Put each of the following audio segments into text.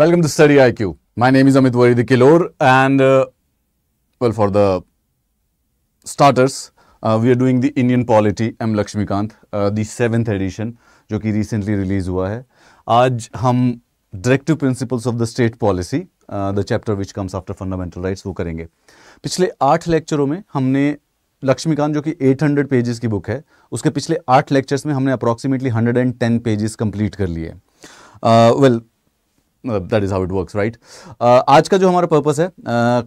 Welcome to Study IQ. My name is Amit varidhi Kilor and uh, well for the starters uh, we are doing the Indian polity M Lakshmikant uh, the seventh edition जो कि recently release हुआ है आज हम directive principles of the state policy the chapter which comes after fundamental rights वो करेंगे पिछले आठ लेक्चरों में हमने लक्ष्मीकांत जो कि 800 पेजेस की बुक है उसके पिछले आठ लेक्चर्स में हमने अप्रॉक्सीमेटली 110 पेजेस कंप्लीट कर लिए well uh, well, that is how it works right आज का जो हमारा पर्पस है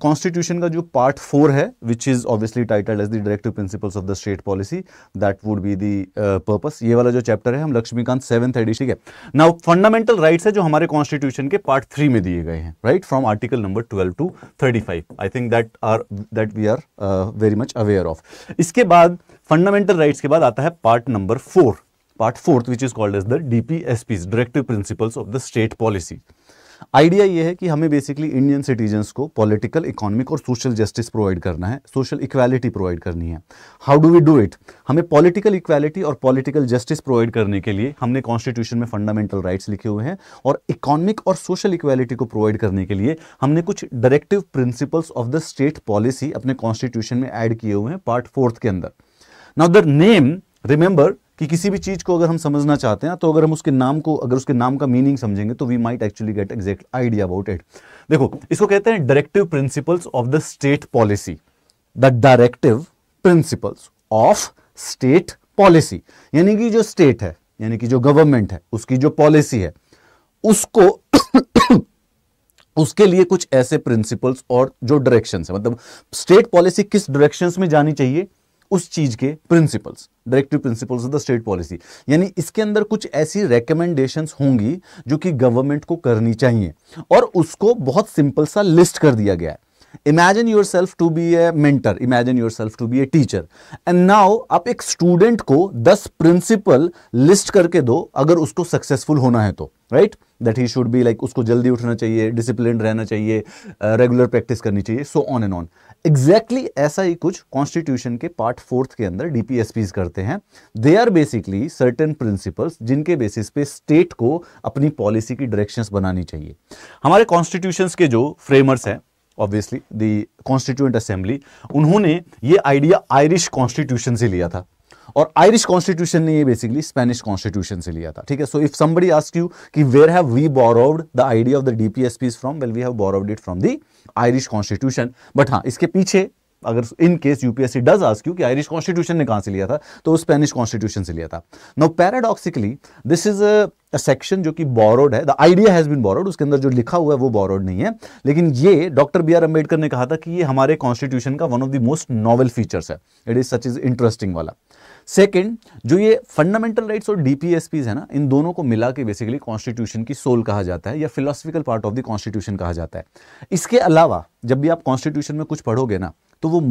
कॉन्स्टिट्यूशन uh, का जो पार्ट फोर है which is obviously title as the directive principles of the state policy that would be the purpose ये वाला जो चैप्टर है हम लक्ष्मीकांत सेवन एडिशन ठीक है नाउ फंडामेंटल राइट्स है जो हमारे कॉन्स्टिट्यूशन के पार्ट थ्री में दिए गए हैं right from article number twelve to thirty five I think that are that we are very much aware of इसके बाद फंडामेंटल राइट्स के बाद आता है part number four part fourth which is called as the DPSPs, Directive Principles of the State Policy. Idea ये है कि हमें बेसिकली इंडियन सिटीजन्स को पॉलिटिकल इकोनॉमिक और सोशल जस्टिस प्रोवाइड करना है सोशल इक्वालिटी प्रोवाइड करनी है how do we do it हमें पॉलिटिकल इक्वालिटी और पॉलिटिकल जस्टिस प्रोवाइड करने के लिए हमने कॉन्स्टिट्यूशन में फंडामेंटल राइट्स लिखे हुए हैं और इकोनॉमिक और सोशल इक्वालिटी को प्रोवाइड करने के लिए हमने कुछ directive principles of the state policy अपने कॉन्स्टिट्यूशन में एड किए हुए हैं पार्ट फोर्थ के अंदर नाउ द नेम रिमेंबर कि किसी भी चीज़ को अगर हम समझना चाहते हैं तो अगर हम उसके नाम को अगर उसके नाम का मीनिंग समझेंगे तो we might actually get exact idea about it देखो इसको कहते हैं directive principles of the state policy the directive principles of state policy यानी कि जो स्टेट है यानी कि जो गवर्नमेंट है उसकी जो पॉलिसी है उसको उसके लिए कुछ ऐसे प्रिंसिपल्स और जो डायरेक्शंस है मतलब स्टेट पॉलिसी किस डायरेक्शंस में जानी चाहिए उस चीज के principles directive principles of the state policy यानी इसके अंदर कुछ ऐसी रिकमेंडेशन होंगी जो कि गवर्नमेंट को करनी चाहिए और उसको बहुत सिंपल सा लिस्ट कर दिया गया है imagine yourself to be a mentor imagine yourself to be a teacher and now आप एक स्टूडेंट को दस प्रिंसिपल लिस्ट करके दो अगर उसको सक्सेसफुल होना है तो right that he should be like उसको जल्दी उठना चाहिए डिसिप्लिन रहना चाहिए रेगुलर uh, प्रैक्टिस करनी चाहिए so on and on exactly exactly ऐसा ही कुछ कॉन्स्टिट्यूशन के पार्ट फोर्थ के अंदर डीपीएसपी करते हैं they are basically certain principles जिनके बेसिस पे स्टेट को अपनी पॉलिसी की डायरेक्शंस बनानी चाहिए हमारे कॉन्स्टिट्यूशन के जो फ्रेमर्स हैं ऑब्वियसली दी कॉन्स्टिट्यूएंट असेंबली उन्होंने ये आइडिया आयरिश कॉन्स्टिट्यूशन से लिया था और आयरिश कॉन्स्टिट्यूशन ने ये बेसिकली स्पेनिश कॉन्स्टिट्यूशन से लिया था ठीक है so if somebody ask you कि where have we borrowed the idea of the DPSP from well we have borrowed it from the Irish constitution but हाँ इसके पीछे अगर in case UPSC does ask you कि Irish constitution ने कहां से लिया था तो स्पेनिश कॉन्स्टिट्यूशन से लिया था no paradoxically this is a section जो कि बोरोड है the idea has been borrowed उसके अंदर जो लिखा हुआ है वो बोरोड नहीं है लेकिन ये डॉक्टर बी आर अंबेडकर ने कहा था कि ये हमारे कॉन्स्टिट्यूशन का one of the most novel features है it is such is interesting वाला सेकेंड जो ये फंडामेंटल राइट्स और डीपीएसपीज है ना इन दोनों को मिला के बेसिकली कॉन्स्टिट्यूशन की सोल कहा जाता है या philosophical part of the constitution कहा जाता है इसके अलावा जब भी आप कॉन्स्टिट्यूशन में कुछ पढ़ोगे ना तो वो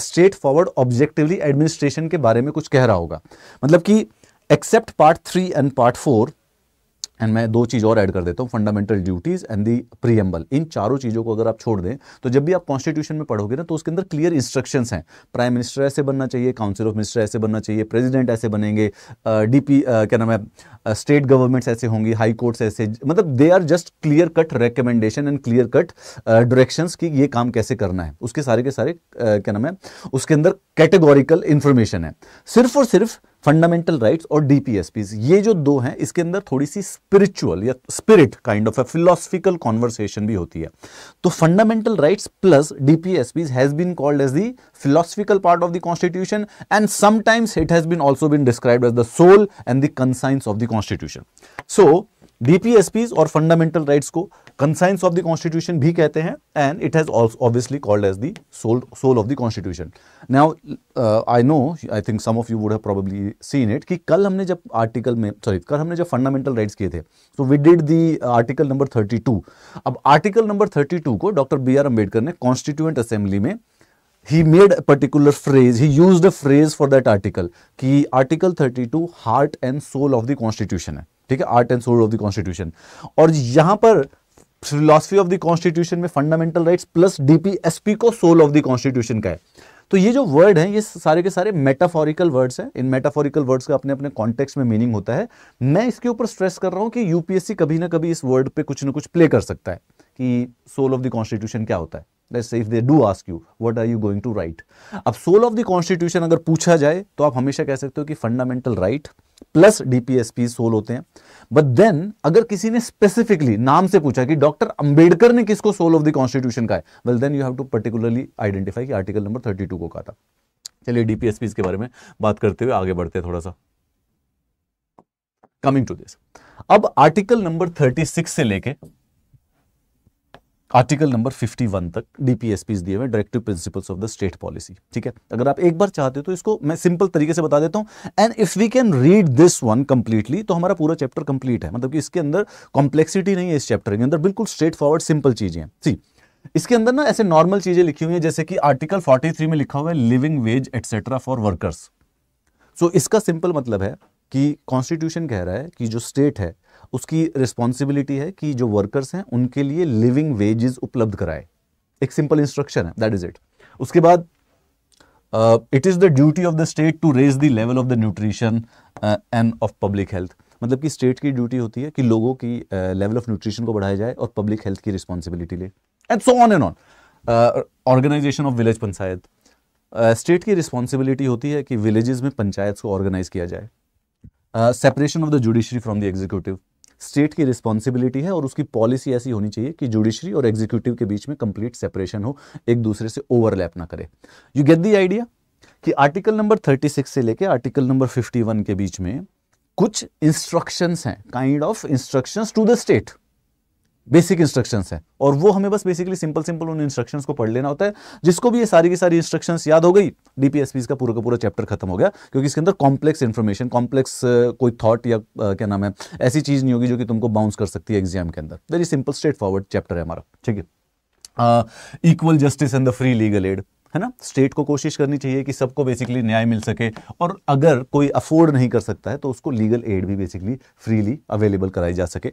स्ट्रेट फॉरवर्ड ऑब्जेक्टिवली एडमिनिस्ट्रेशन के बारे में कुछ कह रहा होगा मतलब कि except part three and part four and मैं दो चीज़ और ऐड कर देता हूँ fundamental duties and the preamble इन चारों चीज़ों को अगर आप छोड़ दें तो जब भी आप कॉन्स्टिट्यूशन में पढ़ोगे ना तो उसके अंदर क्लियर इंस्ट्रक्शन हैं प्राइम मिनिस्टर ऐसे बनना चाहिए काउंसिल ऑफ मिनिस्टर ऐसे बनना चाहिए प्रेसिडेंट ऐसे बनेंगे डी पी क्या नाम है स्टेट गवर्नमेंट्स ऐसे होंगी हाई कोर्ट्स ऐसे मतलब they are just clear cut recommendation and clear cut direction कि ये काम कैसे करना है उसके सारे के सारे uh, क्या नाम है उसके अंदर कैटेगोरिकल इन्फॉर्मेशन है सिर्फ और सिर्फ फंडामेंटल राइट्स और डीपीएसपीज ये जो दो हैं इसके अंदर थोड़ी सी स्पिरिचुअल या spirit kind of a philosophical conversation भी होती है तो fundamental rights plus DPSPs has been called as the philosophical part of the constitution and sometimes it has been also been describe as the soul and the conscience of the constitution so DPSPs और fundamental rights को conscience of the constitution भी कहते हैं and it has obviously called as the soul soul of the constitution now I know I think some of you would have probably seen it कि कल हमने जब article में sorry कल हमने जब फंडामेंटल राइट्स किए थे so we did the article number 32 अब आर्टिकल नंबर 32 को डॉक्टर बी आर अम्बेडकर ने कॉन्स्टिट्यूएंट असेंबली में ही मेड अ पर्टिकुलर फ्रेज ही use a phrase for that article कि thirty 32 heart and soul of the constitution है ठीक है heart and soul of the constitution और यहां पर फिलोसफी ऑफ द कॉन्स्टिट्यूशन में फंडामेंटल राइट प्लस डीपीएसपी को सोल ऑफ द कॉन्स्टिट्यूशन का है तो ये जो वर्ड है ये सारे के सारे मेटाफोरिकल वर्ड्स हैं इन मेटाफोरिकल वर्ड्स का अपने अपने कॉन्टेक्स्ट में मीनिंग होता है मैं इसके ऊपर स्ट्रेस कर रहा हूं कि यूपीएससी कभी ना कभी इस वर्ड पे कुछ ना कुछ प्ले कर सकता है कि सोल ऑफ द कॉन्स्टिट्यूशन क्या होता है let's if they do ask you what are you going to write अब सोल ऑफ द कॉन्स्टिट्यूशन अगर पूछा जाए तो आप हमेशा कह सकते हो कि fundamental right right, plus DPSP soul होते हैं बट देन अगर किसी ने स्पेसिफिकली नाम से पूछा कि डॉक्टर अंबेडकर ने किसको सोल ऑफ द कॉन्स्टिट्यूशन का है well then you have to particularly identify कि आर्टिकल नंबर 32 को कहा था चलिए डीपीएसपी के बारे में बात करते हुए आगे बढ़ते हैं थोड़ा सा कमिंग टू दिस अब आर्टिकल नंबर 36 से लेके आर्टिकल नंबर 51 तक डीपीएसपीज दिए हुए directive principles of the state policy ठीक है अगर आप एक बार चाहते हो तो इसको मैं सिंपल तरीके से बता देता हूं and if we can read this one completely तो हमारा पूरा चैप्टर कंप्लीट है मतलब कि इसके अंदर कॉम्प्लेक्सिटी नहीं है इस चैप्टर के अंदर बिल्कुल स्ट्रेट फॉरवर्ड सिंपल चीजें सी इसके अंदर ना ऐसे नॉर्मल चीजें लिखी हुई है जैसे कि आर्टिकल फोर्टी में लिखा हुआ है living wage etcetera for workers so इसका सिंपल मतलब है कि कॉन्स्टिट्यूशन कह रहा है कि जो स्टेट है उसकी रिस्पॉन्सिबिलिटी है कि जो वर्कर्स हैं उनके लिए लिविंग वेजेस उपलब्ध कराए एक सिंपल इंस्ट्रक्शन है दैट इज इट उसके बाद it is the duty of the state to raise the level of the nutrition and of public health मतलब कि स्टेट की ड्यूटी होती है कि लोगों की लेवल ऑफ न्यूट्रिशन को बढ़ाया जाए और पब्लिक हेल्थ की रिस्पॉन्सिबिलिटी ले and so on and on organisation of village panchayat state की रिस्पॉन्सिबिलिटी होती है कि विलेजेस में पंचायत को ऑर्गेनाइज किया जाए separation of the judiciary from the executive state की रिस्पॉन्सिबिलिटी है और उसकी पॉलिसी ऐसी होनी चाहिए कि जुडिशरी और एग्जीक्यूटिव के बीच में कंप्लीट सेपरेशन हो एक दूसरे से ओवरलैप ना करे यू गेट दी आइडिया कि आर्टिकल नंबर 36 से लेकर आर्टिकल नंबर 51 के बीच में कुछ इंस्ट्रक्शंस हैं kind of instructions to the state basic instructions हैं और वो हमें बस बेसिकली सिंपल सिंपल उन इंस्ट्रक्शंस को पढ़ लेना होता है जिसको भी ये सारी की सारी इंस्ट्रक्शंस याद हो गई डीपीएसपी का पूरा का पूरा चैप्टर खत्म हो गया क्योंकि इसके अंदर कॉम्प्लेक्स इन्फॉर्मेशन कॉम्प्लेक्स कोई थॉट या क्या नाम है ऐसी चीज़ नहीं होगी जो कि तुमको बाउंस कर सकती है एग्जाम के अंदर very simple straightforward chapter है हमारा ठीक है equal justice and the free legal aid है ना स्टेट को कोशिश करनी चाहिए कि सबको बेसिकली न्याय मिल सके और अगर कोई अफोर्ड नहीं कर सकता है तो उसको लीगल एड भी बेसिकली फ्रीली अवेलेबल कराई जा सके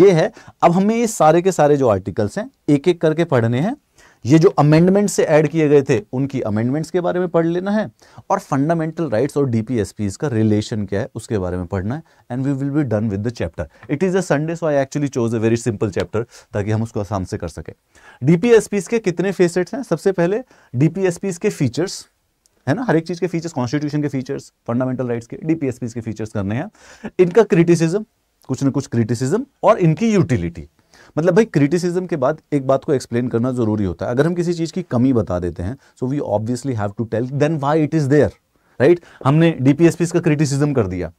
ये है अब हमें ये सारे के सारे जो आर्टिकल्स हैं एक एक करके पढ़ने हैं ये जो अमेंडमेंट से ऐड किए गए थे उनकी अमेंडमेंट्स के बारे में पढ़ लेना है और फंडामेंटल राइट्स और डीपीएसपीज का रिलेशन क्या है उसके बारे में पढ़ना है and we will be done with the chapter it is a Sunday so I actually chose a very simple chapter ताकि हम उसको आसान से कर सकें डीपीएसपीज के कितने फेसेट्स हैं सबसे पहले डीपीएसपीज के फीचर्स है ना हर एक चीज़ के फीचर्स कॉन्स्टिट्यूशन के फीचर्स फंडामेंटल राइट्स के डीपीएसपीज के फीचर्स करने हैं इनका क्रिटिसिज्म कुछ ना कुछ क्रिटिसिज्म और इनकी यूटिलिटी मतलब भाई क्रिटिसिज्म के बाद एक बात को एक्सप्लेन करना जरूरी होता है अगर हम किसी चीज़ की कमी बता देते हैं so we obviously have to tell then why it is there right हमने डीपीएसपी का क्रिटिसिज्म कर दिया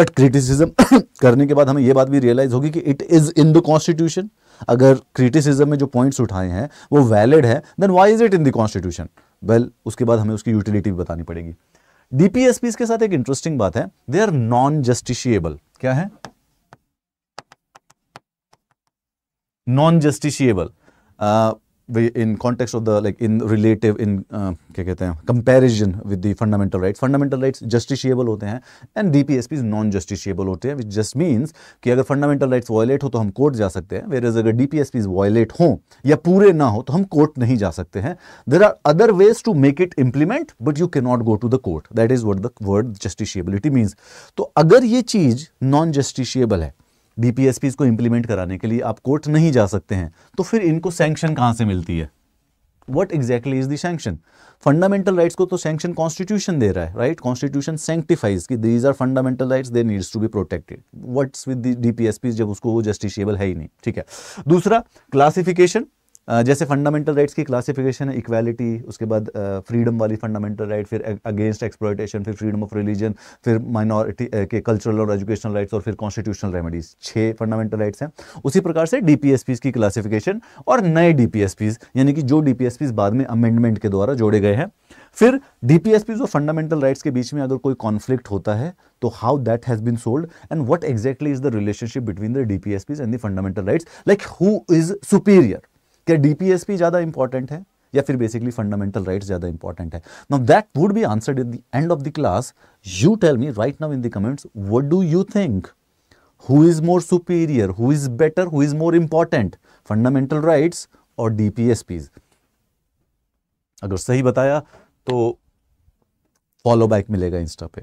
बट क्रिटिसिज्म करने के बाद हमें यह बात भी रियलाइज होगी कि it is in the constitution अगर क्रिटिसिज्म में जो पॉइंट्स उठाए हैं वो वैलिड है then why is it in the constitution well उसके बाद हमें उसकी यूटिलिटी भी बतानी पड़ेगी डीपीएसपी के साथ एक इंटरेस्टिंग बात है दे आर नॉन जस्टिशियबल क्या है non justiciable in context of the like in relative in क्या कहते हैं comparison with the fundamental rights fundamental rights justiciable होते हैं एंड डीपीएसपी नॉन जस्टिशियबल होते हैं विच जस्ट मींस कि अगर फंडामेंटल राइट्स वॉयलेट हो तो हम कोर्ट जा सकते हैं वेर इज अगर डी डीपीएसपी वायलेट हो या पूरे ना हो तो हम कोर्ट नहीं जा सकते हैं there are other ways to make it implement but you not go to the court that is what the word justiciability means तो अगर ये चीज नॉन जस्टिशियबल है डीपीएसपीज को इंप्लीमेंट कराने के लिए आप कोर्ट नहीं जा सकते हैं तो फिर इनको सैंक्शन कहां से मिलती है what exactly is the sanction fundamental rights को तो सैक्शन कॉन्स्टिट्यूशन दे रहा है राइट कॉन्स्टिट्यूशन सेंटिफाइज की these are fundamental right they needs to be protected what's with D P S P जब उसको वो जस्टिशियबल है ही नहीं ठीक है दूसरा क्लासिफिकेशन जैसे फंडामेंटल राइट्स की क्लासिफिकेशन है इक्वालिटी उसके बाद फ्रीडम वाली फंडामेंटल राइट फिर अगेंस्ट एक्सप्लोइटेशन फिर फ्रीडम ऑफ रिलीजन फिर माइनॉरिटी के कल्चरल और एजुकेशनल राइट्स और फिर कॉन्स्टिट्यूशनल रेमेडीज छः फंडामेंटल राइट्स हैं उसी प्रकार से डी की क्लासिफिकेशन और नए डी यानी कि जो डी बाद में अमेंडमेंट के द्वारा जोड़े गए हैं फिर डीपीएसपीज और फंडामेंटल राइट्स के बीच में अगर कोई कॉन्फ्लिक्ट होता है तो how that has been solved and what exactly is the relationship between the DPSPs and the fundamental rights like who is superior क्या डीपीएसपी ज़्यादा इंपॉर्टेंट है या फिर बेसिकली फंडामेंटल राइट्स ज़्यादा इंपॉर्टेंट है now that would be answered at the end of the class you tell me right now in the comments what do you think who is more superior who is better who is more important fundamental rights और DPSP अगर सही बताया तो follow back मिलेगा Insta पे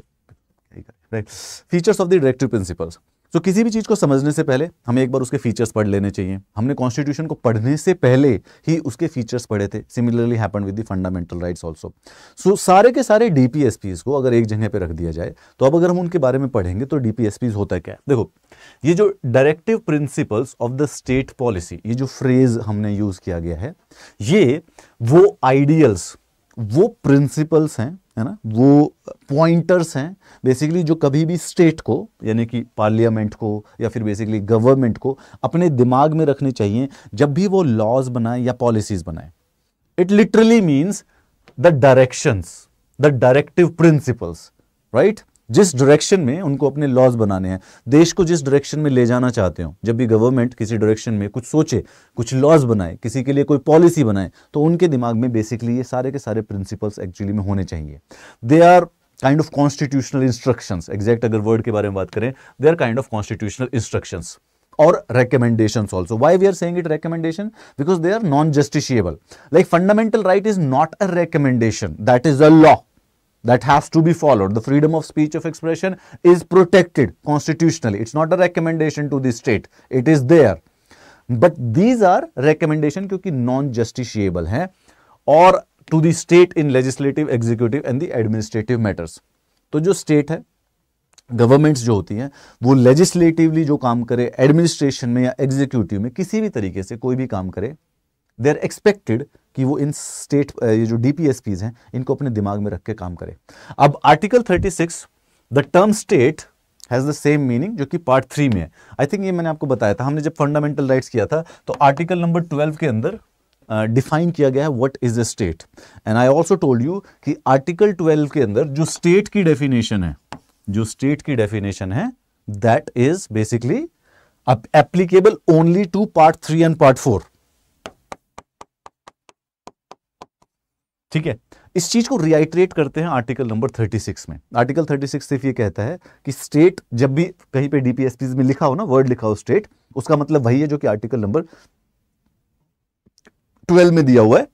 right features of the directive principles so so, किसी भी चीज़ को समझने से पहले हमें एक बार उसके फीचर्स पढ़ लेने चाहिए हमने कॉन्स्टिट्यूशन को पढ़ने से पहले ही उसके फीचर्स पढ़े थे similarly happen with the fundamental rights also so सारे के सारे डीपीएसपी को अगर एक जगह पे रख दिया जाए तो अब अगर हम उनके बारे में पढ़ेंगे तो डीपीएसपीज होता क्या है देखो ये जो directive principles of the state policy ये जो फ्रेज हमने यूज किया गया है ये वो आइडियल्स वो प्रिंसिपल्स हैं है ना वो पॉइंटर्स हैं बेसिकली जो कभी भी स्टेट को यानी कि पार्लियामेंट को या फिर बेसिकली गवर्नमेंट को अपने दिमाग में रखने चाहिए जब भी वो लॉज बनाए या पॉलिसीज बनाए it literally means the directions the directive principles right जिस डायरेक्शन में उनको अपने लॉज बनाने हैं देश को जिस डायरेक्शन में ले जाना चाहते हो जब भी गवर्नमेंट किसी डायरेक्शन में कुछ सोचे कुछ लॉज बनाए किसी के लिए कोई पॉलिसी बनाए तो उनके दिमाग में बेसिकली ये सारे के सारे प्रिंसिपल्स एक्चुअली में होने चाहिए they are kind of constitutional instructions exact अगर वर्ड के बारे में बात करें they are kind of constitutional instructions और recommendation also why we are saying it recommendation because they are non justiciable like fundamental right is not a recommendation that is a law that has to be followed. The freedom of speech of expression is protected constitutionally. It's not a recommendation to the state. It is there. But these are recommendation kyunki non justiciable hain or to the state in legislative, executive and the administrative matters. to jo state hai governments जो होती हैं वो लेजिस्लेटिवली जो काम करे administration में या executive में किसी भी तरीके से कोई भी काम करे दे आर एक्सपेक्टेड कि वो इन स्टेट ये जो डीपीएसपी हैं इनको अपने दिमाग में रख के काम करें अब article 36 the term state has the same meaning जो कि पार्ट थ्री में है आई थिंक ये मैंने आपको बताया था हमने जब फंडामेंटल राइट्स किया था तो आर्टिकल नंबर ट्वेल्व के अंदर डिफाइन uh, किया गया है what is a state and I also told you कि आर्टिकल ट्वेल्व के अंदर जो स्टेट की डेफिनेशन है जो स्टेट की डेफिनेशन है that is basically applicable only to part three and part four ठीक है इस चीज को रियाइट्रेट करते हैं आर्टिकल नंबर 36 में आर्टिकल 36 सिर्फ ये कहता है कि स्टेट जब भी कहीं पे डीपीएसपी में लिखा हो ना वर्ड लिखा हो स्टेट उसका मतलब वही है जो कि आर्टिकल नंबर 12 में दिया हुआ है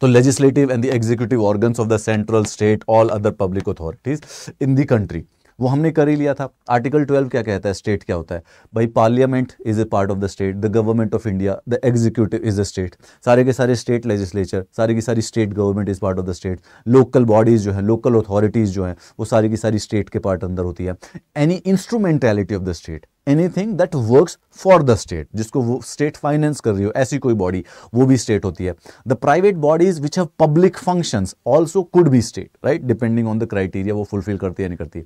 तो legislative and the executive organ of the central state all other public authorities in the country वो हमने कर ही लिया था आर्टिकल 12 क्या कहता है स्टेट क्या होता है भाई parliament is a part of the state the government of India the executive is the state सारे के सारे स्टेट लेजिस्लेचर सारी की सारी state government is part of the state local bodies जो है लोकल अथॉरिटीज़ जो हैं वो सारी की सारी स्टेट के पार्ट अंदर होती है any instrumentality of the state anything that work for the state जिसको वो स्टेट फाइनेंस कर रही हो ऐसी कोई बॉडी वो भी स्टेट होती है the private bodies which have public function also could be state right depending on the criteria वो फुलफिल करती है नहीं करती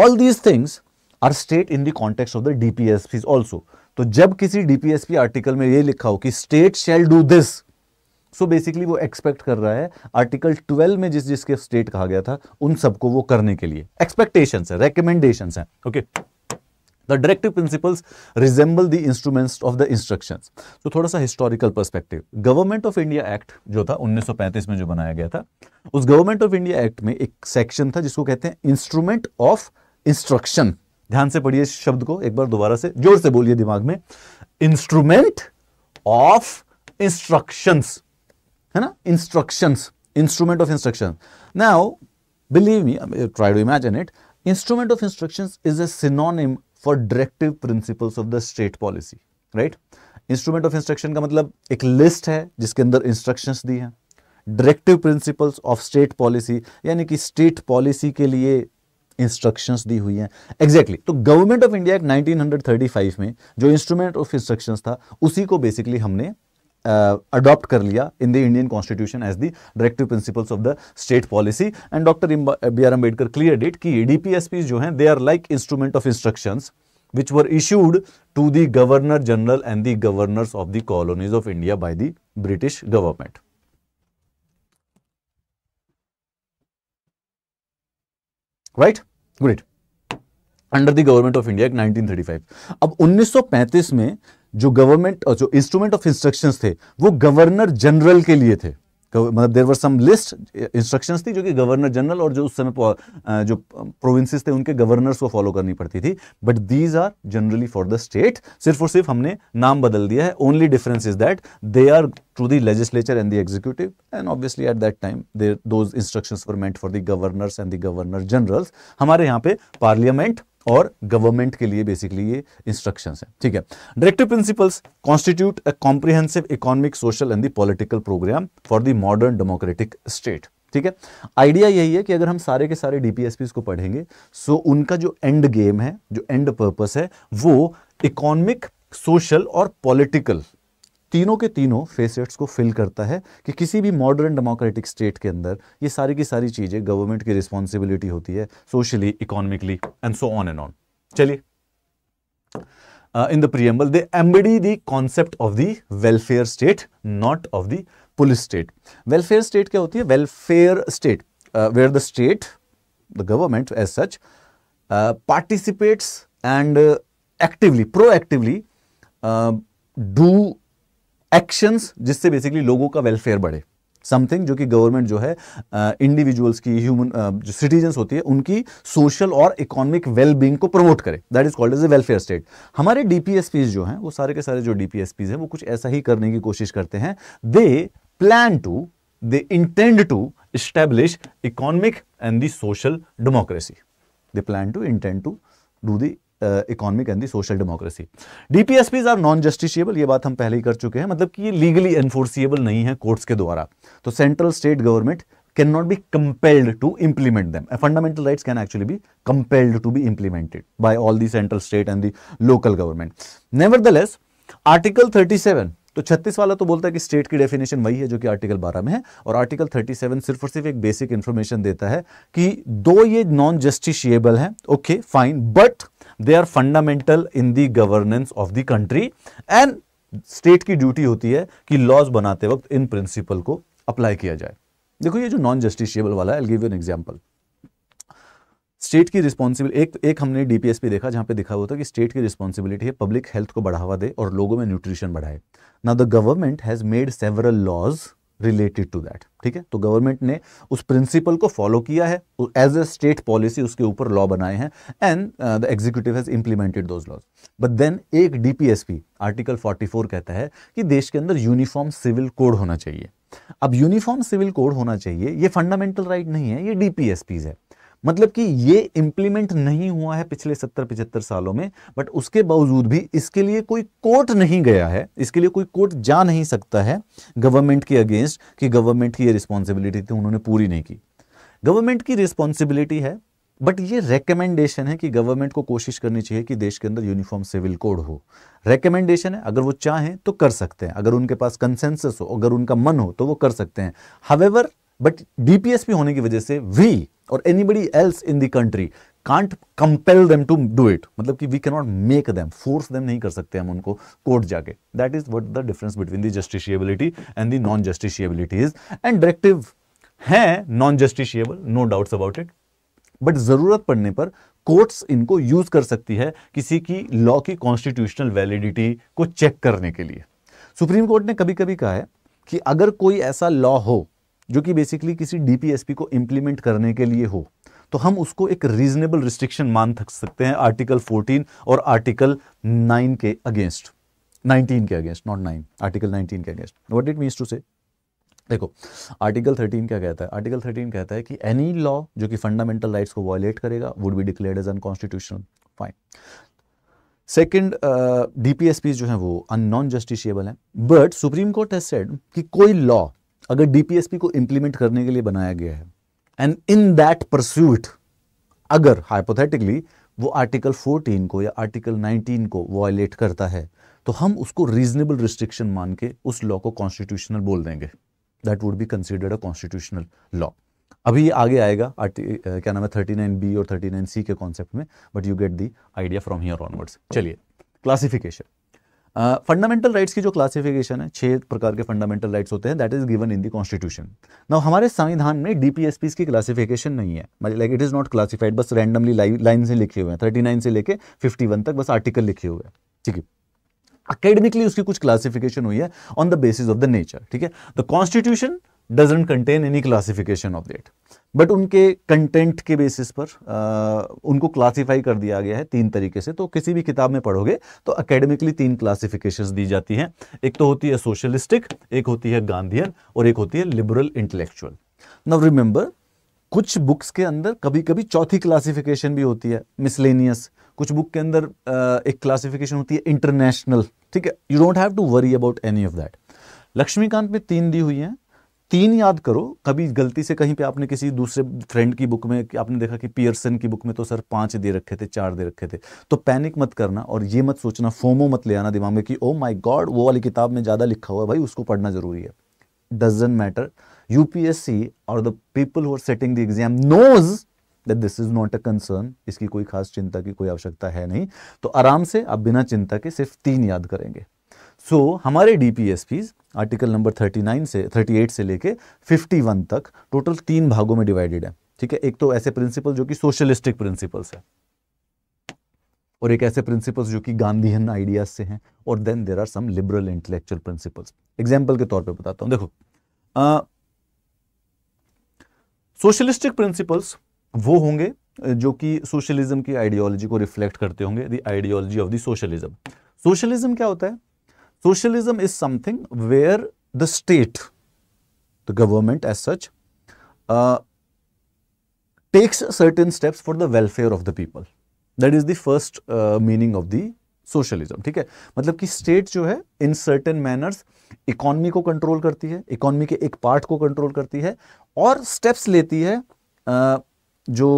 all these things are state in the context of the DPSP also. तो जब किसी डीपीएसपी आर्टिकल में ये लिखा हो कि state shall do this so basically वो एक्सपेक्ट कर रहा है आर्टिकल 12 में जिस जिसके स्टेट कहा गया था उन सबको वो करने के लिए एक्सपेक्टेशन है रेकमेंडेशन है okay the directive principles resemble the instruments of the instructions तो थोड़ा सा historical perspective government of India act जो था 1935 में जो बनाया गया था उस गवर्नमेंट ऑफ इंडिया एक्ट में एक सेक्शन था जिसको कहते हैं इंस्ट्रूमेंट ऑफ इंस्ट्रक्शन ध्यान से पढ़िए शब्द को एक बार दोबारा से जोर से बोलिए दिमाग में इंस्ट्रूमेंट ऑफ इंस्ट्रक्शंस है ना instructions instrument of instruction now believe me try to imagine it instrument of instruction is a synonym for directive principles of the state policy right instrument of instruction का मतलब एक list है जिसके अंदर instructions दी हैं directive principles of state policy यानी कि स्टेट पॉलिसी के लिए इंस्ट्रक्शंस दी हुई हैं एग्जैक्टली exactly. तो गवर्नमेंट ऑफ इंडिया एक्ट 1935 में जो इंस्ट्रूमेंट ऑफ इंस्ट्रक्शंस था उसी को बेसिकली हमने अडॉप्ट uh, कर लिया in the Indian constitution as the directive principles of the state policy and doctor B R Ambedkar cleared कि डीपीएसपी जो हैं they are like instrument of instruction which were issued to the governor general and the governors of the colonies of India by the British government right great under the government of India act 1935 अब 1935 में जो government जो instrument of instructions थे वो governor general के लिए थे मतलब देर वर सम लिस्ट इंस्ट्रक्शंस थी जो कि गवर्नर जनरल और जो उस समय eh, जो प्रोविंसेस eh, थे उनके गवर्नर्स को फॉलो करनी पड़ती थी but these are generally for the state सिर्फ और सिर्फ हमने नाम बदल दिया है only difference is that they are to the legislature and the executive and obviously at that time there do instruction for meant for the governors and the governor generals हमारे यहाँ पे पार्लियामेंट और गवर्नमेंट के लिए basically ये instructions हैं ठीक है directive principles constitute a comprehensive economic social and the political programme for the modern democratic state ठीक है आइडिया यही है कि अगर हम सारे के सारे डीपीएसपी को पढ़ेंगे सो उनका जो एंड गेम है जो एंड पर्पस है वो इकोनॉमिक सोशल और पॉलिटिकल तीनों के तीनों फेसेट्स को फिल करता है कि किसी भी मॉडर्न डेमोक्रेटिक स्टेट के अंदर ये सारी की सारी चीजें गवर्नमेंट की रिस्पॉन्सिबिलिटी होती है socially economically and so on and on चलिए in the preamble they embody the concept of the welfare state not of the police state welfare state क्या होती है welfare state where the state the government as such participates and actively proactively do actions जिससे basically लोगों का welfare बढ़े something जो कि government जो है इंडिविजुअल्स की ह्यूमन जो सिटीजन्स होती है उनकी सोशल और इकोनॉमिक वेलबींग को प्रमोट करे that is called as a welfare state हमारे डीपीएसपीज जो हैं वो सारे के सारे जो डीपीएसपीज हैं वो कुछ ऐसा ही करने की कोशिश करते हैं they plan to they intend to establish economic and social democracy democracy. Plan to to to do do economic and the social democracy DPSP are non justiciable ये बात हम पहले ही कर चुके हैं मतलब कि ये लीगली एनफोर्सिएबल नहीं है कोर्ट्स के द्वारा तो central state government can not be compelled to implement them. Fundamental rights can actually be compelled to be implemented by all the central state and the local government. Nevertheless, Article 37 तो 36 वाला तो बोलता है कि state की definition वही है जो कि आर्टिकल 12 में है और आर्टिकल 37 सिर्फ और सिर्फ एक बेसिक इंफॉर्मेशन देता है कि दो ये नॉन जस्टिशियबल है okay fine but they are fundamental in the governance of the country and state की ड्यूटी होती है कि लॉज बनाते वक्त इन प्रिंसिपल को अप्लाई किया जाए देखो ये जो नॉन जस्टिशियबल वाला है आई गिव एन स्टेट की रिस्पॉन्सिबिल एक एक हमने डीपीएसपी देखा जहां पे दिखा हुआ था कि स्टेट की रिस्पॉन्सिबिलिटी है पब्लिक हेल्थ को बढ़ावा दे और लोगों में न्यूट्रिशन बढ़ाए ना the government has made several laws related to that ठीक है तो गवर्नमेंट ने उस प्रिंसिपल को फॉलो किया है एज ए स्टेट पॉलिसी उसके ऊपर लॉ बनाए हैं and the executive has implemented those laws but then एक डीपीएसपी आर्टिकल 44 कहता है कि देश के अंदर यूनिफॉर्म सिविल कोड होना चाहिए अब यूनिफॉर्म सिविल कोड होना चाहिए ये फंडामेंटल राइट right नहीं है ये डीपीएसपीज है मतलब कि ये इंप्लीमेंट नहीं हुआ है पिछले सत्तर पिछहत्तर सालों में बट उसके बावजूद भी इसके लिए कोई कोर्ट नहीं गया है इसके लिए कोई कोर्ट जा नहीं सकता है गवर्नमेंट के अगेंस्ट कि गवर्नमेंट की ये रिस्पॉन्सिबिलिटी थी तो उन्होंने पूरी नहीं की गवर्नमेंट की रिस्पॉन्सिबिलिटी है बट ये रेकमेंडेशन है कि गवर्नमेंट को कोशिश करनी चाहिए कि देश के अंदर यूनिफॉर्म सिविल कोड हो रेकमेंडेशन है अगर वो चाहें तो कर सकते हैं अगर उनके पास कंसेंसस हो अगर उनका मन हो तो वो कर सकते हैं हवेवर बट डीपीएसपी होने की वजह से वी और anybody else in the country can't compel them to do it मतलब कि we cannot make them force them नहीं कर सकते हम उनको कोर्ट जाके that is what the difference between the justiciability and the non justiciability is and directive है non justiciable no doubts about it but जरूरत पड़ने पर कोर्ट्स इनको यूज कर सकती है किसी की लॉ की कॉन्स्टिट्यूशनल वैलिडिटी को चेक करने के लिए सुप्रीम कोर्ट ने कभी कभी कहा है कि अगर कोई ऐसा लॉ हो जो कि बेसिकली किसी डीपीएसपी को इम्प्लीमेंट करने के लिए हो तो हम उसको एक रीजनेबल रिस्ट्रिक्शन मान सकते हैं आर्टिकल 14 और आर्टिकल 9 के अगेंस्ट 19 के अगेंस्ट नॉट 9 आर्टिकल 19 के against what it means to say देखो आर्टिकल 13 क्या कहता है आर्टिकल 13 कहता है कि एनी लॉ जो कि फंडामेंटल राइट्स को वायोलेट करेगा would be declared as unconstitutional fine second DPSP जो है वो अन नॉन जस्टिशियबल है but supreme court has said कि कोई लॉ अगर डीपीएसपी को इंप्लीमेंट करने के लिए बनाया गया है एंड इन दैट परस्यूट अगर हाइपोथेटिकली वो आर्टिकल 14 को या आर्टिकल 19 को वायलेट करता है तो हम उसको रीजनेबल रिस्ट्रिक्शन मान के उस लॉ को कॉन्स्टिट्यूशनल बोल देंगे that would be considered a constitutional law अभी ये आगे आएगा क्या नाम है थर्टी नाइन बी और थर्टी नाइन सी के कॉन्सेप्ट में but you get the idea from here onwards चलिए क्लासिफिकेशन फंडामेंटल uh, राइट्स की जो क्लासिफिकेशन है छह प्रकार के फंडामेंटल राइट्स होते हैं that is given in the constitution now हमारे संविधान में डीपीएसपी की क्लासिफिकेशन नहीं है like it is not classified बस रैंडमली लाइन से लिखे हुए हैं थर्टी नाइन से लेके फिफ्टी वन तक बस आर्टिकल लिखे हुए हैं ठीक है अकेडमिकली उसकी कुछ क्लासिफिकेशन हुई है on the basis of the nature ठीक है the constitution doesn't contain any classification of that but उनके कंटेंट के बेसिस पर आ, उनको क्लासिफाई कर दिया गया है तीन तरीके से तो किसी भी किताब में पढ़ोगे तो अकेडमिकली तीन क्लासिफिकेशंस दी जाती हैं एक तो होती है सोशलिस्टिक एक होती है गांधीयन और एक होती है लिबरल इंटेलेक्चुअल नाउ रिमेंबर कुछ बुक्स के अंदर कभी कभी चौथी क्लासिफिकेशन भी होती है मिसलेनियस कुछ बुक के अंदर एक क्लासिफिकेशन होती है इंटरनेशनल ठीक है you don't have to worry about any of that Laxmikanth में तीन दी हुई हैं तीन याद करो कभी गलती से कहीं पे आपने किसी दूसरे फ्रेंड की बुक में आपने देखा कि पियर्सन की बुक में तो सर पांच दे रखे थे चार दे रखे थे तो पैनिक मत करना और ये मत सोचना फोमो मत ले आना दिमाग में कि ओ माई गॉड वो वाली किताब में ज़्यादा लिखा हुआ है भाई उसको पढ़ना जरूरी है डजेंट मैटर यूपीएससी और the people who're setting the exam knows that this is not a concern इसकी कोई खास चिंता की कोई आवश्यकता है नहीं तो आराम से आप बिना चिंता के सिर्फ तीन याद करेंगे सो so, हमारे डीपीएसपीज़ आर्टिकल नंबर 39 से 38 से लेके 51 तक टोटल तीन भागों में डिवाइडेड है ठीक है एक तो ऐसे प्रिंसिपल जो कि सोशलिस्टिक प्रिंसिपल्स है और एक ऐसे प्रिंसिपल्स जो कि गांधीहन आइडियाज से हैं और then there are some liberal intellectual principles example के तौर पर बताता हूं देखो सोशलिस्टिक प्रिंसिपल्स वो होंगे जो कि सोशलिज्म की आइडियोलॉजी को रिफ्लेक्ट करते होंगे the ideology of the socialism socialism क्या होता है Socialism is something where the state, the government as such, uh, takes certain steps for the welfare of the people. That is the first uh, meaning of the socialism ठीक है मतलब कि state जो है in certain manners economy को control करती है economy के एक पार्ट को कंट्रोल करती है और स्टेप्स लेती है जो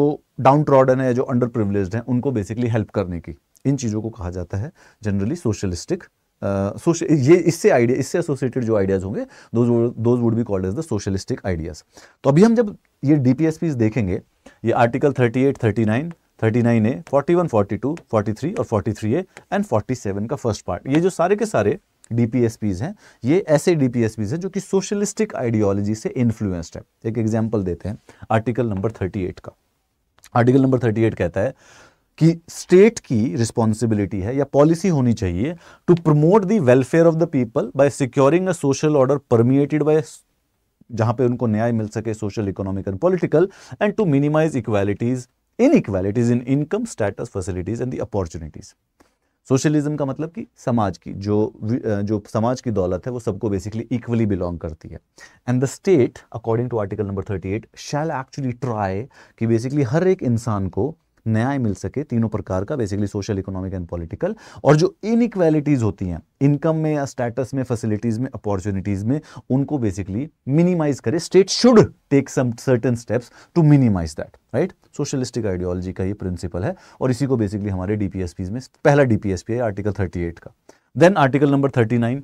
डाउन ट्रॉडन है जो अंडर प्रिवलेज हैं उनको बेसिकली हेल्प करने की इन चीज़ों को कहा जाता है जनरली सोशलिस्टिक ये इससे आइडिया इससे एसोसिएटेड जो आइडियाज़ होंगे those would be called as the socialistic ideas तो अभी हम जब ये डी देखेंगे ये आर्टिकल 38, 39, 39 ए 41, 42, 43 और थ्री ए एंड 47 का फर्स्ट पार्ट ये जो सारे के सारे डीपीएसपीज हैं ये ऐसे डीपीएसपीज हैं जो कि सोशलिस्टिक आइडियोलॉजी से इन्फ्लुएंस्ड है एक एग्जाम्पल देते हैं आर्टिकल नंबर 38 का आर्टिकल नंबर 38 कहता है कि स्टेट की रिस्पॉन्सिबिलिटी है या पॉलिसी होनी चाहिए to promote the welfare of the people by securing a social order permeated by जहां पे उनको न्याय मिल सके social economic and political and to minimize equalities in equalities in income status facilities and the opportunities socialism का मतलब कि समाज की जो जो समाज की दौलत है वो सबको बेसिकली इक्वली बिलोंग करती है and the state according to article number thirty eight shall actually try कि बेसिकली हर एक इंसान को न्याय मिल सके तीनों प्रकार का basically social economic and political और जो इनइक्वेलिटीज़ होती हैं इनकम में या स्टेटस में फैसिलिटीज़ में अपॉर्चुनिटीज़ में उनको बेसिकली मिनिमाइज करे state should take some certain steps to minimize that right socialistic ideology का ये प्रिंसिपल है और इसी को बेसिकली हमारे डीपीएसपी में पहला डीपीएसपी है आर्टिकल एट का then article number nine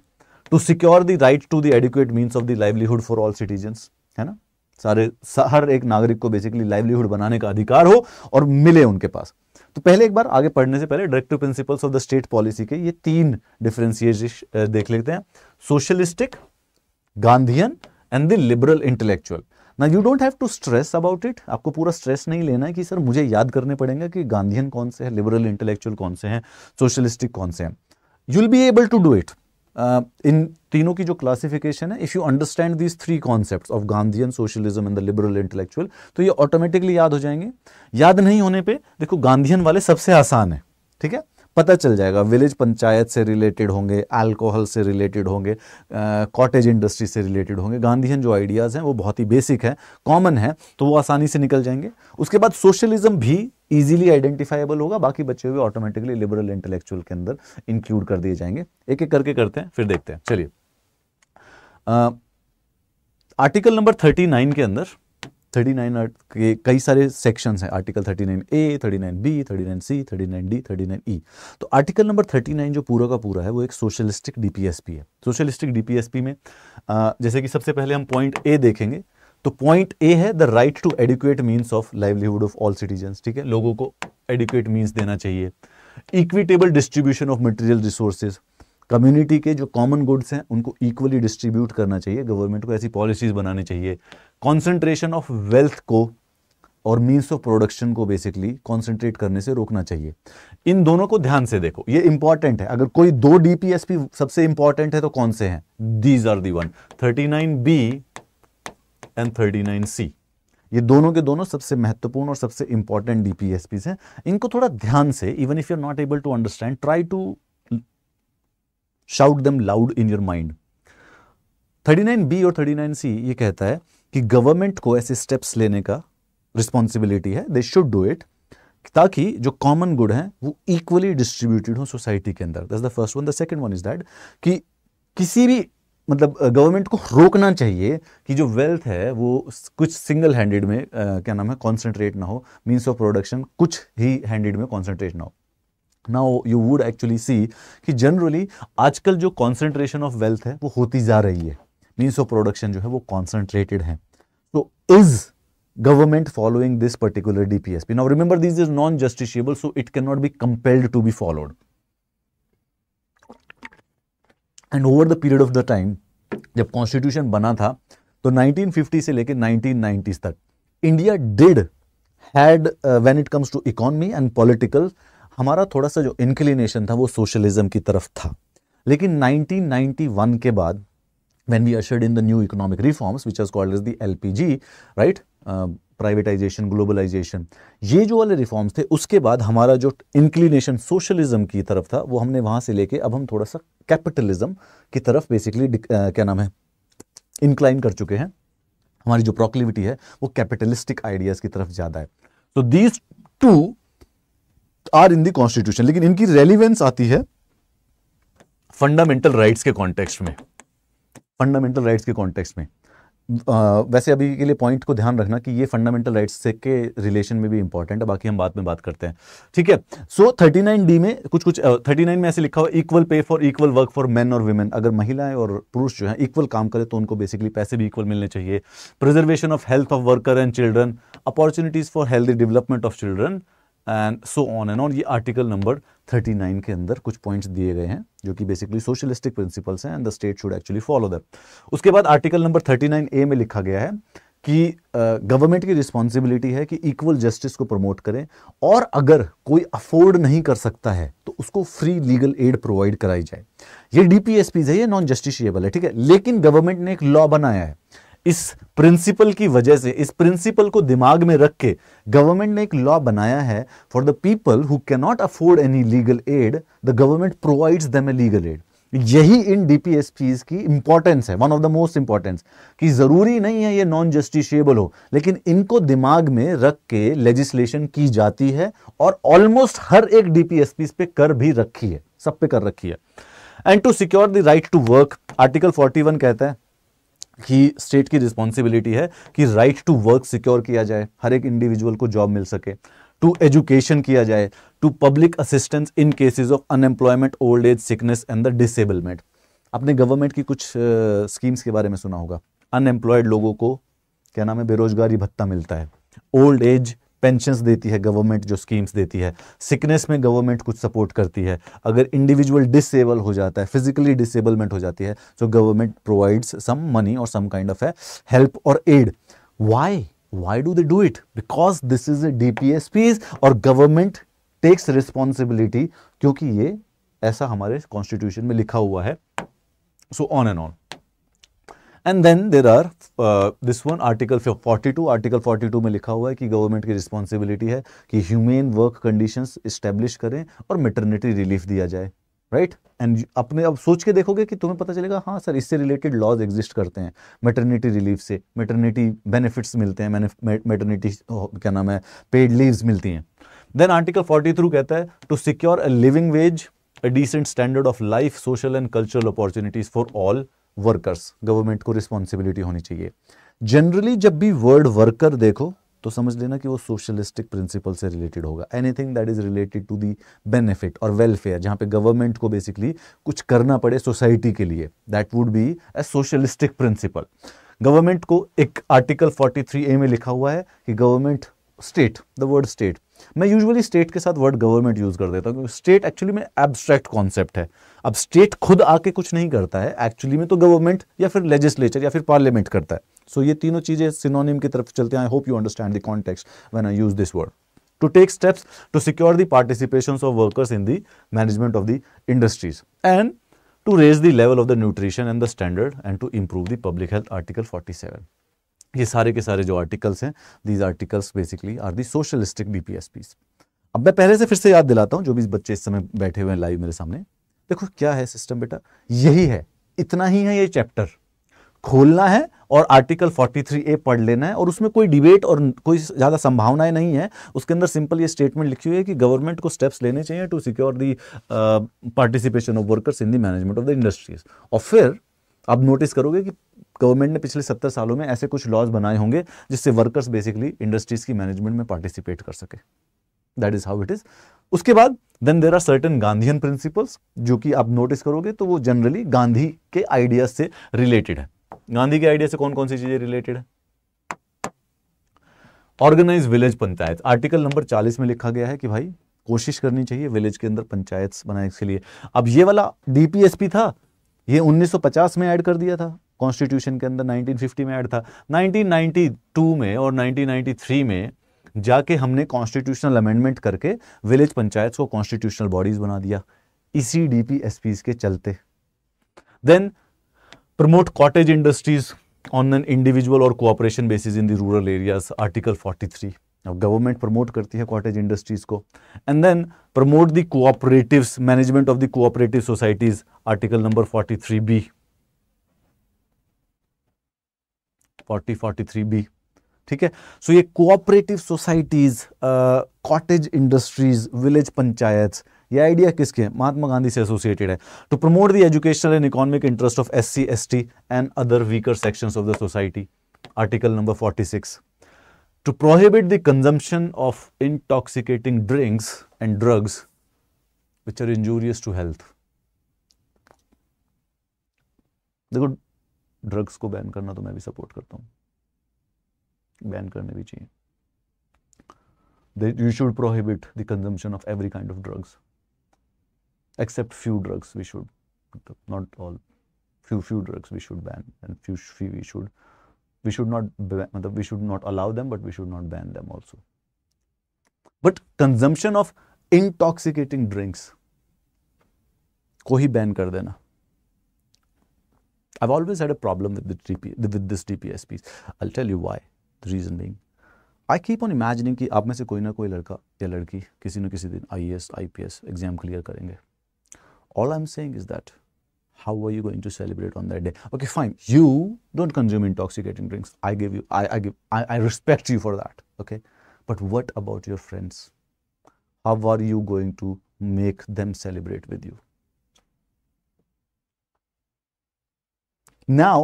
to secure the right to the adequate mean of the livelihood for all citizen है ना सारे हर एक नागरिक को बेसिकली लाइवलीहुड बनाने का अधिकार हो और मिले उनके पास तो पहले एक बार आगे पढ़ने से पहले directive principles of the state policy के ये तीन डिफ्रेंसिएशन देख लेते हैं socialistic Gandhian and the liberal intellectual ना you don't have to stress about it आपको पूरा स्ट्रेस नहीं लेना है कि सर मुझे याद करने पड़ेंगे कि गांधीयन कौन से हैं लिबरल इंटेलेक्चुअल कौन से हैं सोशलिस्टिक कौन से हैं you'll be able to do it in uh, तीनों की जो क्लासिफिकेशन है if you understand these three concept of Gandhian socialism and the liberal intellectual तो ये ऑटोमेटिकली याद हो जाएंगे याद नहीं होने पे देखो गांधीयन वाले सबसे आसान है ठीक है पता चल जाएगा विलेज पंचायत से रिलेटेड होंगे अल्कोहल से रिलेटेड होंगे कॉटेज इंडस्ट्री से रिलेटेड होंगे गांधीजन जो आइडियाज़ हैं वो बहुत ही बेसिक है कॉमन है तो वो आसानी से निकल जाएंगे उसके बाद सोशलिज्म भी ईजिली आइडेंटिफाइबल होगा बाकी बचे हुए ऑटोमेटिकली लिबरल इंटेलेक्चुअल के अंदर इंक्लूड कर दिए जाएंगे एक एक करके करते हैं फिर देखते हैं चलिए आर्टिकल नंबर थर्टी नाइन के अंदर थर्टी नाइन के कई सारे सेक्शंस हैं article thirty nine A thirty nine B thirty nine C thirty nine D thirty nine E e। तो आर्टिकल नंबर थर्टी नाइन जो पूरा का पूरा है वो एक सोशलिस्टिक डीपीएसपी है सोशलिस्टिक डीपीएसपी में आ, जैसे कि सबसे पहले हम पॉइंट ए देखेंगे तो पॉइंट ए है the right to adequate means of livelihood of all citizen ठीक है लोगों को एडिक्वेट मीन्स देना चाहिए equitable distribution of material resources community के जो कॉमन गुड्स हैं उनको इक्वली डिस्ट्रीब्यूट करना चाहिए गवर्नमेंट को ऐसी पॉलिसीज बनानी चाहिए कॉन्सेंट्रेशन ऑफ वेल्थ को और मीन्स ऑफ प्रोडक्शन को बेसिकली कॉन्सेंट्रेट करने से रोकना चाहिए इन दोनों को ध्यान से देखो ये इंपॉर्टेंट है अगर कोई दो डीपीएसपी सबसे इंपॉर्टेंट है तो कौन से हैं these are the one thirty nine B and thirty nine C ये दोनों के दोनों सबसे महत्वपूर्ण और सबसे इंपॉर्टेंट डीपीएसपी हैं इनको थोड़ा ध्यान से even if you are not able to understand try to shout them loud in your mind thirty nine B और थर्टी नाइन सी ये कहता है कि गवर्नमेंट को ऐसे स्टेप्स लेने का रिस्पॉन्सिबिलिटी है दे शुड डू इट ताकि जो कॉमन गुड है वो इक्वली डिस्ट्रीब्यूटेड हो सोसाइटी के अंदर that the first one the second one is that कि किसी भी मतलब गवर्नमेंट को रोकना चाहिए कि जो वेल्थ है वो कुछ सिंगल हैंडेड में आ, क्या नाम है कॉन्सेंट्रेट ना हो मीन्स ऑफ प्रोडक्शन कुछ ही हैंडेड में कॉन्सेंट्रेट ना हो now you would actually see कि जनरली आजकल जो कॉन्सेंट्रेशन ऑफ वेल्थ है वो होती जा रही है मीन्स ऑफ प्रोडक्शन जो है वो कॉन्सेंट्रेटेड है तो is government following this particular DPSP now remember this is non justiciable so it can not be compelled to be followed and over the period of the time जब constitution बना था तो nineteen fifty से लेकर nineteen nineties तक India did had when it comes to economy and political हमारा थोड़ा सा जो इंक्लिनेशन था वो सोशलिज्म की तरफ था लेकिन 1991 के बाद when we ushered in the new economic reforms which is called as the LPG right uh, privatization globalization ये जो वाले रिफॉर्म्स थे उसके बाद हमारा जो इंक्लिनेशन सोशलिज्म की तरफ था वो हमने वहां से लेके अब हम थोड़ा सा कैपिटलिज्म की तरफ बेसिकली uh, क्या नाम है इंक्लाइन कर चुके हैं हमारी जो प्रोक्लिविटी है वो कैपिटलिस्टिक आइडियाज की तरफ ज़्यादा है तो these two are in the constitution लेकिन इनकी रेलिवेंस आती है फंडामेंटल राइट्स के कॉन्टेक्स्ट में फंडामेंटल राइट्स के कॉन्टेक्स्ट में आ, वैसे अभी के लिए पॉइंट को ध्यान रखना कि ये फंडामेंटल राइट्स से के रिलेशन में भी इंपॉर्टेंट है बाकी हम बाद में बात करते हैं ठीक है सो थर्टी नाइन डी में कुछ कुछ थर्टी नाइन में ऐसे लिखा हुआ equal pay for equal work for men और वुमेन अगर महिलाएं और पुरुष जो है इक्वल काम करें तो उनको बेसिकली पैसे भी इक्वल मिलने चाहिए preservation of health of worker and children opportunities for healthy development of children and so on and on ये आर्टिकल नंबर 39 के अंदर कुछ पॉइंट्स दिए गए हैं जो कि बेसिकली सोशलिस्टिक प्रिंसिपल्स हैं and the state should actually follow that उसके बाद आर्टिकल नंबर 39 ए में लिखा गया है कि गवर्नमेंट uh, की रिस्पॉन्सिबिलिटी है कि इक्वल जस्टिस को प्रमोट करें और अगर कोई अफोर्ड नहीं कर सकता है तो उसको फ्री लीगल एड प्रोवाइड कराई जाए ये डीपीएसपीज है ये नॉन जस्टिशियबल है ठीक है लेकिन गवर्नमेंट ने एक लॉ बनाया है इस प्रिंसिपल की वजह से इस प्रिंसिपल को दिमाग में रख के गवर्नमेंट ने एक लॉ बनाया है for the people who can not afford any legal aid the government provides them a legal aid यही इन डीपीएसपीज की इंपॉर्टेंस है one of the most importance कि जरूरी नहीं है ये नॉन जस्टिशियबल हो लेकिन इनको दिमाग में रख के लेजिस्लेशन की जाती है और ऑलमोस्ट हर एक डीपीएसपी पे कर भी रखी है सब पे कर रखी है and to secure the right to work article 41 कहता है कि स्टेट की रिस्पॉन्सिबिलिटी है कि राइट टू वर्क सिक्योर किया जाए हर एक इंडिविजुअल को जॉब मिल सके टू एजुकेशन किया जाए to public assistance in cases of unemployment old age sickness and the disablement आपने गवर्नमेंट की कुछ स्कीम्स uh, के बारे में सुना होगा अनएम्प्लॉयड लोगों को क्या नाम है बेरोजगारी भत्ता मिलता है ओल्ड एज पेंशन देती है गवर्नमेंट जो स्कीम्स देती है सिकनेस में गवर्नमेंट कुछ सपोर्ट करती है अगर इंडिविजुअल डिसेबल हो जाता है फिजिकली डिसेबलमेंट हो जाती है तो गवर्नमेंट प्रोवाइड्स सम मनी और सम काइंड ऑफ हेल्प और aid why why do they do it because this is a D और गवर्नमेंट टेक्स रिस्पॉन्सिबिलिटी क्योंकि ये ऐसा हमारे कॉन्स्टिट्यूशन में लिखा हुआ है so on and on and then there are this one article 42 article 42 में लिखा हुआ है कि गवर्नमेंट की रिस्पॉन्सिबिलिटी है कि ह्यूमेन वर्क कंडीशन इस्टेब्लिश करें और मेटर्निटी रिलीफ दिया जाए राइट एंड अपने अब सोच के देखोगे कि तुम्हें पता चलेगा हाँ सर इससे रिलेटेड लॉज एग्जिस्ट करते हैं मेटर्निटी रिलीफ से मेटर्निटी बेनिफिट्स मिलते हैं मेटर्निटी क्या नाम है पेड लीव्स मिलती हैं देन आर्टिकल फोर्टी थ्रू कहता है to secure a living wage a decent standard of life social and cultural opportunities for all workers government को रिस्पॉन्सिबिलिटी होनी चाहिए जनरली जब भी वर्ड वर्कर देखो तो समझ लेना कि वो सोशलिस्टिक प्रिंसिपल से रिलेटेड होगा anything that is related to the benefit और वेलफेयर जहां पे गवर्नमेंट को बेसिकली कुछ करना पड़े सोसाइटी के लिए that would be a socialistic principle government को एक आर्टिकल 43 ए में लिखा हुआ है कि government state the word state मैं यूजुअली स्टेट के साथ वर्ड गवर्नमेंट यूज़ कर देता हूँ क्योंकि स्टेट एक्चुअली में एब्स्ट्रैक्ट कॉन्सेप्ट है अब स्टेट खुद आके कुछ नहीं करता है एक्चुअली में तो गवर्नमेंट या फिर लेजिस्लेचर या फिर पार्लियामेंट करता है सो so, ये तीनों चीज़ें सिनोनिम की तरफ चलते हैं I hope you understand the context when I use this word to take steps to secure the participations of workers in the management of the industries and to raise the level of the nutrition and the standard and to improve the public health article 47 ये सारे के सारे जो articles हैं these articles basically are the socialistic DPSPs अब मैं पहले से फिर से याद दिलाता हूँ जो भी बच्चे इस समय बैठे हुए हैं लाइव मेरे सामने देखो क्या है सिस्टम बेटा यही है इतना ही है ये चैप्टर खोलना है और आर्टिकल 43 ए पढ़ लेना है और उसमें कोई डिबेट और कोई ज़्यादा संभावनाएं नहीं है उसके अंदर सिंपल ये स्टेटमेंट लिखी हुई है कि गवर्नमेंट को स्टेप्स लेने चाहिए to secure the participation of workers in the management of the industries और फिर आप नोटिस करोगे कि गवर्नमेंट ने पिछले सत्तर सालों में ऐसे कुछ लॉज बनाए होंगे जिससे वर्कर्स बेसिकली इंडस्ट्रीज की मैनेजमेंट में पार्टिसिपेट कर सके that is how it is उसके बाद then there are certain Gandhian principles जो कि आप नोटिस करोगे तो वो जनरली गांधी के आइडियाज से रिलेटेड है गांधी के आइडिया से कौन कौन सी चीजें रिलेटेड है organise village panchayat article number 40 में लिखा गया है कि भाई कोशिश करनी चाहिए विलेज के अंदर पंचायत बनाने के लिए अब ये वाला डीपीएसपी था ये 1950 में ऐड कर दिया था कॉन्स्टिट्यूशन के अंदर 1950 में ऐड था 1992 में और 1993 में जाके हमने कॉन्स्टिट्यूशनल अमेंडमेंट करके विलेज पंचायत को कॉन्स्टिट्यूशनल बॉडीज बना दिया इसी डी के चलते then promote cottage industries on an individual और cooperation basis in the rural areas article 43 अब गवर्नमेंट प्रमोट करती है कॉटेज इंडस्ट्रीज को and then promote the cooperatives management of the cooperative societies article number 43 B forty 43 B ठीक है so ये cooperative societies cottage industries village panchayat ये idea किसके महात्मा गांधी से एसोसिएटेड है to promote the educational and economic interest of S C S T and other weaker section of the society article number forty six to prohibit the consumption ऑफ intoxicating drinks and drugs which are injurious to health देखो drugs को ban करना तो मैं भी support करता हूँ ban करने भी चाहिए you should prohibit the consumption of every kind of drugs except few drugs we should not all few few drugs we should ban and few few we should we should not मतलब we should not allow them but we should not ban them also but consumption of intoxicating drinks को ही ban कर देना I've always had a problem with, the with this DPS piece. I'll tell you why. The reason being, I keep on imagining that आप में से कोई ना कोई लड़का या लड़की किसी न किसी दिन I S I P S exam how are you going to celebrate on that day okay fine you don't consume intoxicating drinks i give you i, I give I, I respect you for that okay but what about your friends how are you going to make them celebrate with you Now,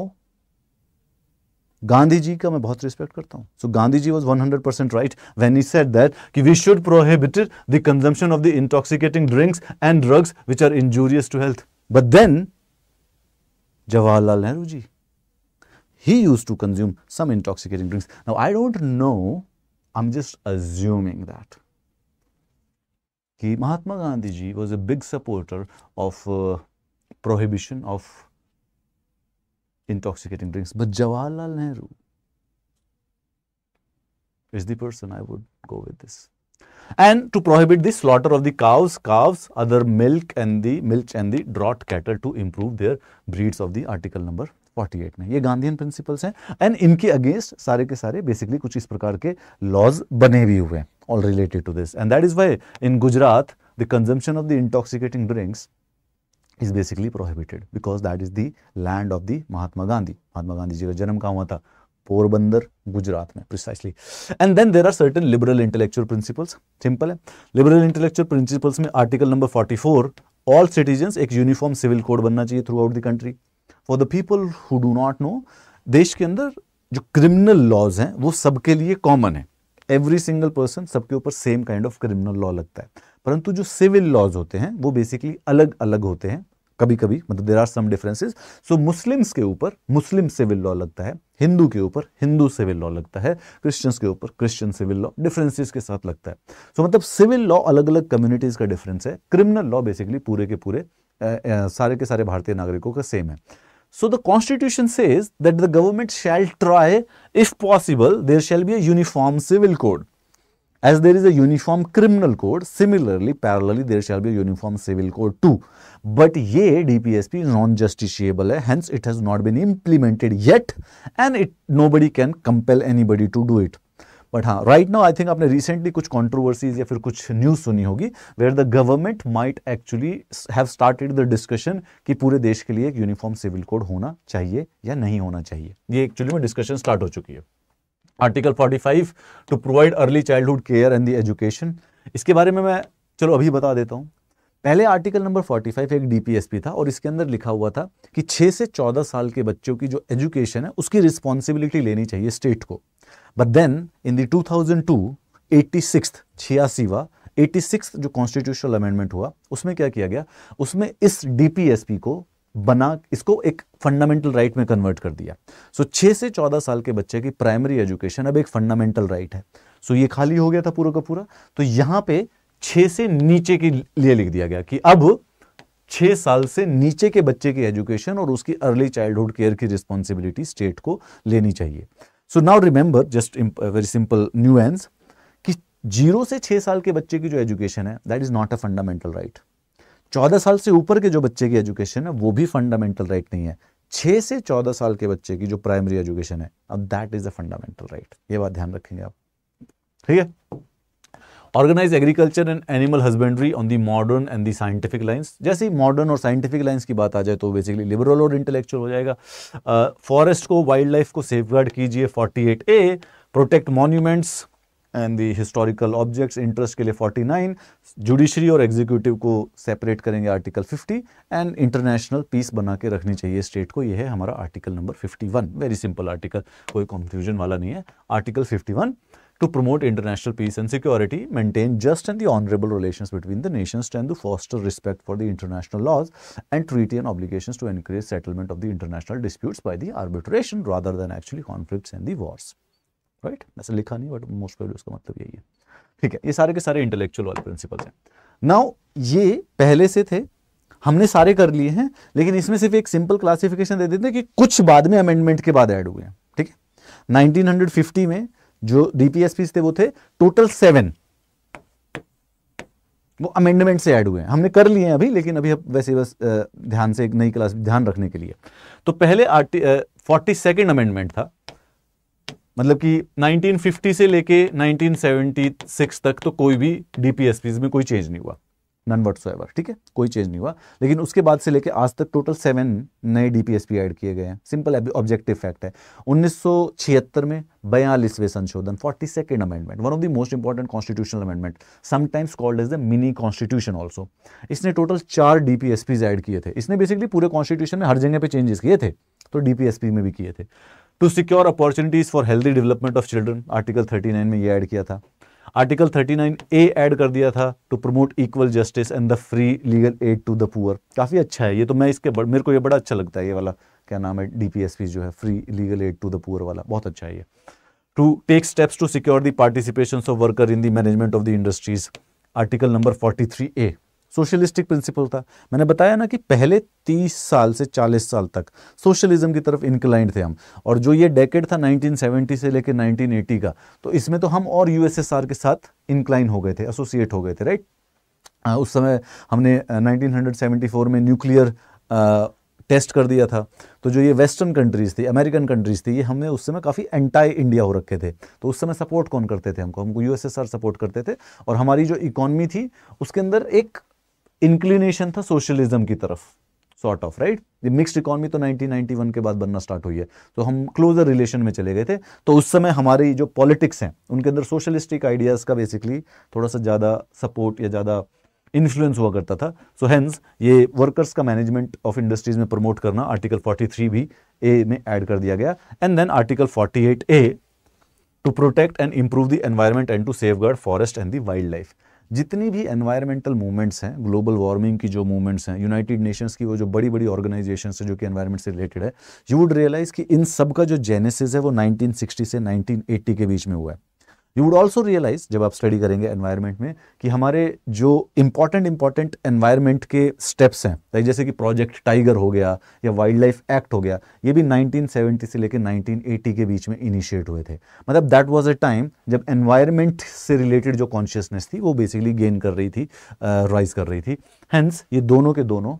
Gandhi ji का मैं बहुत respect करता हूँ so Gandhi ji was 100 percent right when he said that कि we should prohibit the consumption of the intoxicating drinks and drugs which are injurious to health but then Jawaharlal Nehru ji he used to consume some intoxicating drinks. Now, I don't know, I'm just assuming that. Ki Mahatma Gandhi ji was a big supporter of uh, prohibition of intoxicating drinks. But Jawaharlal Nehru is the person I would go with this. And to prohibit the slaughter of the cows, calves, other milk and the milch and the draught cattle to improve their breeds of the article number 48 में ये Gandhian principles हैं and इनके against सारे के सारे basically कुछ इस प्रकार के लॉज बने भी हुए हैं all related to this and that is why in Gujarat the consumption of the intoxicating drinks is basically prohibited because that is the land of the Mahatma Gandhi Mahatma Gandhi ji का जन्म कहाँ हुआ था पोरबंदर गुजरात में precisely and then there are certain liberal intellectual principles simple है liberal intellectual principles में article number four all citizen एक uniform civil code बनना चाहिए through out the country for the people who do not know देश के अंदर जो criminal laws हैं वो सबके लिए कॉमन है एवरी सिंगल पर्सन सबके ऊपर same kind of criminal law लगता है परंतु जो सिविल लॉज होते हैं वो बेसिकली अलग अलग होते हैं कभी कभी मतलब there are some differences so Muslims के ऊपर मुस्लिम सिविल लॉ लगता है हिंदू के ऊपर हिंदू सिविल लॉ लगता है क्रिश्चियंस के ऊपर क्रिश्चियन सिविल लॉ डिफरेंसेस के साथ लगता है सो so, मतलब सिविल लॉ अलग अलग कम्युनिटीज का डिफरेंस है क्रिमिनल लॉ बेसिकली पूरे के पूरे आ, आ, सारे के सारे भारतीय नागरिकों का सेम है So, the constitution says that the government shall try if possible there shall be a uniform civil code. As there is a uniform criminal code, similarly parallelly there shall be a uniform civil code too. But ye DPSP is non-justiciable, eh? hence it has not been implemented yet and it nobody can compel anybody to do it. But हाँ right now I think आपने recently कुछ controversies या फिर कुछ news सुनी होगी where the government might actually have started the discussion कि पूरे देश के लिए एक यूनिफॉर्म सिविल कोड होना चाहिए या नहीं होना चाहिए ये एक्चुअली में डिस्कशन स्टार्ट हो चुकी है article 45 to provide early childhood care and the education इसके बारे में मैं चलो अभी बता देता हूँ पहले आर्टिकल नंबर 45 एक डीपीएसपी था और इसके अंदर लिखा हुआ था कि 6 से 14 साल के बच्चों की जो एजुकेशन है उसकी रिस्पॉन्सिबिलिटी लेनी चाहिए स्टेट को बट देन इन दी 2002 86 छियासीवा 86 जो कॉन्स्टिट्यूशनल अमेंडमेंट हुआ उसमें क्या किया गया उसमें इस डीपीएसपी को बना इसको एक फंडामेंटल राइट right में कन्वर्ट कर दिया सो so, 6 से 14 साल के बच्चे की प्राइमरी एजुकेशन अब एक फंडामेंटल राइट right है सो so, ये खाली हो गया था पूरा का पूरा तो यहां पे 6 से नीचे के लिए लिख दिया गया कि अब छः साल से नीचे के बच्चे की एजुकेशन और उसकी अर्ली चाइल्डहुड केयर की रिस्पॉन्सिबिलिटी स्टेट को लेनी चाहिए so now remember just very simple एंस कि जीरो से छह साल के बच्चे की जो एजुकेशन है that is not a fundamental right चौदह साल से ऊपर के जो बच्चे की एजुकेशन है वो भी फंडामेंटल राइट right नहीं है छह से चौदह साल के बच्चे की जो प्राइमरी एजुकेशन है अब that is a fundamental right ये बात ध्यान रखेंगे आप ठीक है organise agriculture and animal husbandry on the modern and the scientific lines जैसे ही मॉडर्न और साइंटिफिक लाइंस की बात आ जाए तो बेसिकली लिबरल और इंटेलेक्चुअल हो जाएगा फॉरेस्ट uh, को वाइल्ड लाइफ को सेफ कीजिए 48 A protect monuments and the historical objects interest के लिए 49 जुडिशरी और एग्जीक्यूटिव को सेपरेट करेंगे आर्टिकल 50 एंड इंटरनेशनल पीस बना के रखनी चाहिए स्टेट को यह है हमारा article number 51 very simple article कोई कंफ्यूजन वाला नहीं है article 51 to promote international peace and security, maintain just and the honorable relations between the nations, and to foster respect for the international laws and treaty and obligations to encourage settlement of the international disputes by the arbitration rather than actually conflicts and the wars. Right right? ऐसा लिखा नहीं but most probably उसका मतलब यही है ठीक है ये सारे के सारे इंटेलेक्चुअल वाले प्रिंसिपल्स हैं नाउ ये पहले से थे हमने सारे कर लिए हैं लेकिन इसमें सिर्फ एक सिंपल क्लासिफिकेशन दे देते हैं कि कुछ बाद में अमेंडमेंट के बाद ऐड हुए हैं ठीक है 1950 में जो डीपीएसपी थे वो थे टोटल सेवन वो अमेंडमेंट से ऐड हुए हैं हमने कर लिए हैं अभी लेकिन अभी वैसे बस ध्यान से एक नई क्लास ध्यान रखने के लिए तो पहले फोर्टी सेकेंड अमेंडमेंट था मतलब कि 1950 से लेके 1976 तक तो कोई भी डीपीएसपी में कोई चेंज नहीं हुआ नन वट ठीक है कोई चेंज नहीं हुआ लेकिन उसके बाद से लेकर आज तक टोटल सेवन नए डीपीएसपी ऐड किए गए हैं सिंपल ऑब्जेक्टिव फैक्ट है 1976 में बयालीसवें संशोधन forty second amendment one of the most important constitutional amendment sometimes called is the mini constitution also इसने टोटल चार डीपीएसपीज ऐड किए थे इसने बेसिकली पूरे कॉन्स्टिट्यूशन में हर जगह पे चेंजेस किए थे तो डीपीएसपी में भी किए थे to secure opportunities for healthy development of children article 39 में ये ऐड किया था आर्टिकल 39 ए ऐड कर दिया था to promote equal justice and the free legal aid to the poor काफ़ी अच्छा है ये तो मैं इसके बड़, मेरे को ये बड़ा अच्छा लगता है ये वाला क्या नाम है डीपीएसपी जो है free legal aid to the poor वाला बहुत अच्छा है ये to take steps to secure the participation of worker in the management of the industries article number forty A socialistic principle था मैंने बताया ना कि पहले 30 साल से 40 साल तक सोशलिज्म की तरफ इंक्लाइंड थे हम और जो ये डेकेड था 1970 से लेकर 1980 का तो इसमें तो हम और यूएसएसआर के साथ इंक्लाइन हो गए थे एसोसिएट हो गए थे राइट उस समय हमने 1974 में न्यूक्लियर टेस्ट कर दिया था तो जो ये वेस्टर्न कंट्रीज़ थी अमेरिकन कंट्रीज़ थी ये हमने उस समय काफ़ी एंटाई इंडिया हो रखे थे तो उस समय सपोर्ट कौन करते थे हमको हमको यूएसएसआर सपोर्ट करते थे और हमारी जो इकॉनमी थी उसके अंदर एक इंक्लिनेशन था सोशलिज्म की तरफ सॉर्ट ऑफ राइट ये मिक्स्ड इकोनॉमी तो 1991 के बाद बनना स्टार्ट हुई है तो हम क्लोजर रिलेशन में चले गए थे तो उस समय हमारी जो पॉलिटिक्स हैं उनके अंदर सोशलिस्टिक आइडियाज़ का बेसिकली थोड़ा सा ज़्यादा सपोर्ट या ज़्यादा इन्फ्लुएंस हुआ करता था सो so, हेंस ये वर्कर्स का मैनेजमेंट ऑफ इंडस्ट्रीज में प्रमोट करना आर्टिकल 43 भी ए में ऐड कर दिया गया and then article 48 A to protect and improve the environment and to safeguard forest and the wildlife जितनी भी एनवायरमेंटल मूवमेंट्स हैं ग्लोबल वार्मिंग की जो मूवमेंट्स हैं यूनाइटेड नेशंस की वो जो बड़ी बड़ी ऑर्गेनाइजेशन है जो कि एनवायरमेंट से रिलेटेड है यू वुड रियलाइज़ कि इन सब का जो जेनेसिस है वो 1960 से 1980 के बीच में हुआ है यू वुड ऑल्सो रियलाइज जब आप स्टडी करेंगे एनवायरमेंट में कि हमारे जो इंपॉर्टेंट इंपॉर्टेंट एनवायरमेंट के स्टेप्स हैं लाइक जैसे कि प्रोजेक्ट टाइगर हो गया या वाइल्ड लाइफ एक्ट हो गया ये भी 1970 से लेकर 1980 के बीच में इनिशिएट हुए थे मतलब दैट वाज अ टाइम जब एनवायरमेंट से रिलेटेड जो कॉन्शियसनेस थी वो बेसिकली गेन कर रही थी राइज uh, कर रही थी हैंस ये दोनों के दोनों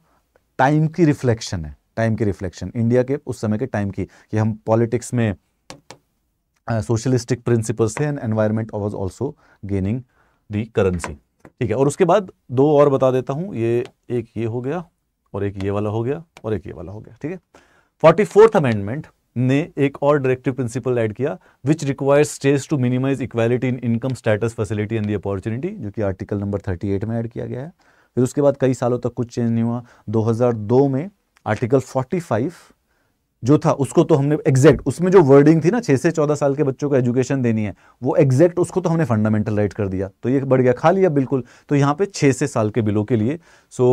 टाइम की रिफ्लेक्शन है टाइम की रिफ्लेक्शन इंडिया के उस समय के टाइम की कि हम पॉलिटिक्स में सोशलिस्टिक प्रिंसिपल थे and environment was also gaining the currency ठीक है और उसके बाद दो और बता देता हूँ ये एक ये हो गया और एक ये वाला हो गया और एक ये वाला हो गया ठीक है फोर्टी फोर्थ अमेंडमेंट ने एक और डायरेक्टिव प्रिंसिपल ऐड किया which requires states to minimise equality in income status facility and the opportunity जो कि आर्टिकल नंबर 38 में ऐड किया गया है फिर उसके बाद कई सालों तक कुछ चेंज नहीं हुआ 2002 में आर्टिकल 45 जो था उसको तो हमने एग्जैक्ट उसमें जो वर्डिंग थी ना छह से चौदह साल के बच्चों को एजुकेशन देनी है वो एग्जैक्ट उसको तो हमने फंडामेंटल राइट कर दिया तो ये बढ़ गया खा लिया बिल्कुल तो यहाँ पे छह से साल के बिलों के लिए so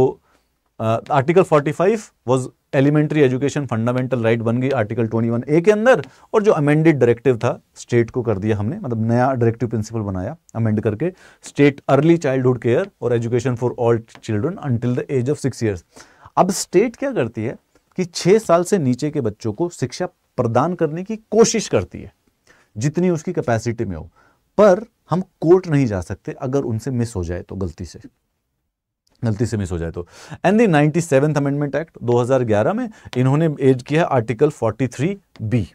article forty five was elementary education fundamental right बन गई आर्टिकल ट्वेंटी वन ए के अंदर और जो अमेंडेड डायरेक्टिव था स्टेट को कर दिया हमने मतलब नया डायरेक्टिव प्रिंसिपल बनाया अमेंड करके स्टेट अर्ली चाइल्डहुड केयर और education for all children until the age of six years अब स्टेट क्या करती है कि छह साल से नीचे के बच्चों को शिक्षा प्रदान करने की कोशिश करती है जितनी उसकी कैपेसिटी में हो पर हम कोर्ट नहीं जा सकते अगर उनसे मिस हो जाए तो गलती से गलती से मिस हो जाए तो and the ninety seventh amendment act 2011 में इन्होंने एड किया है आर्टिकल 43 बी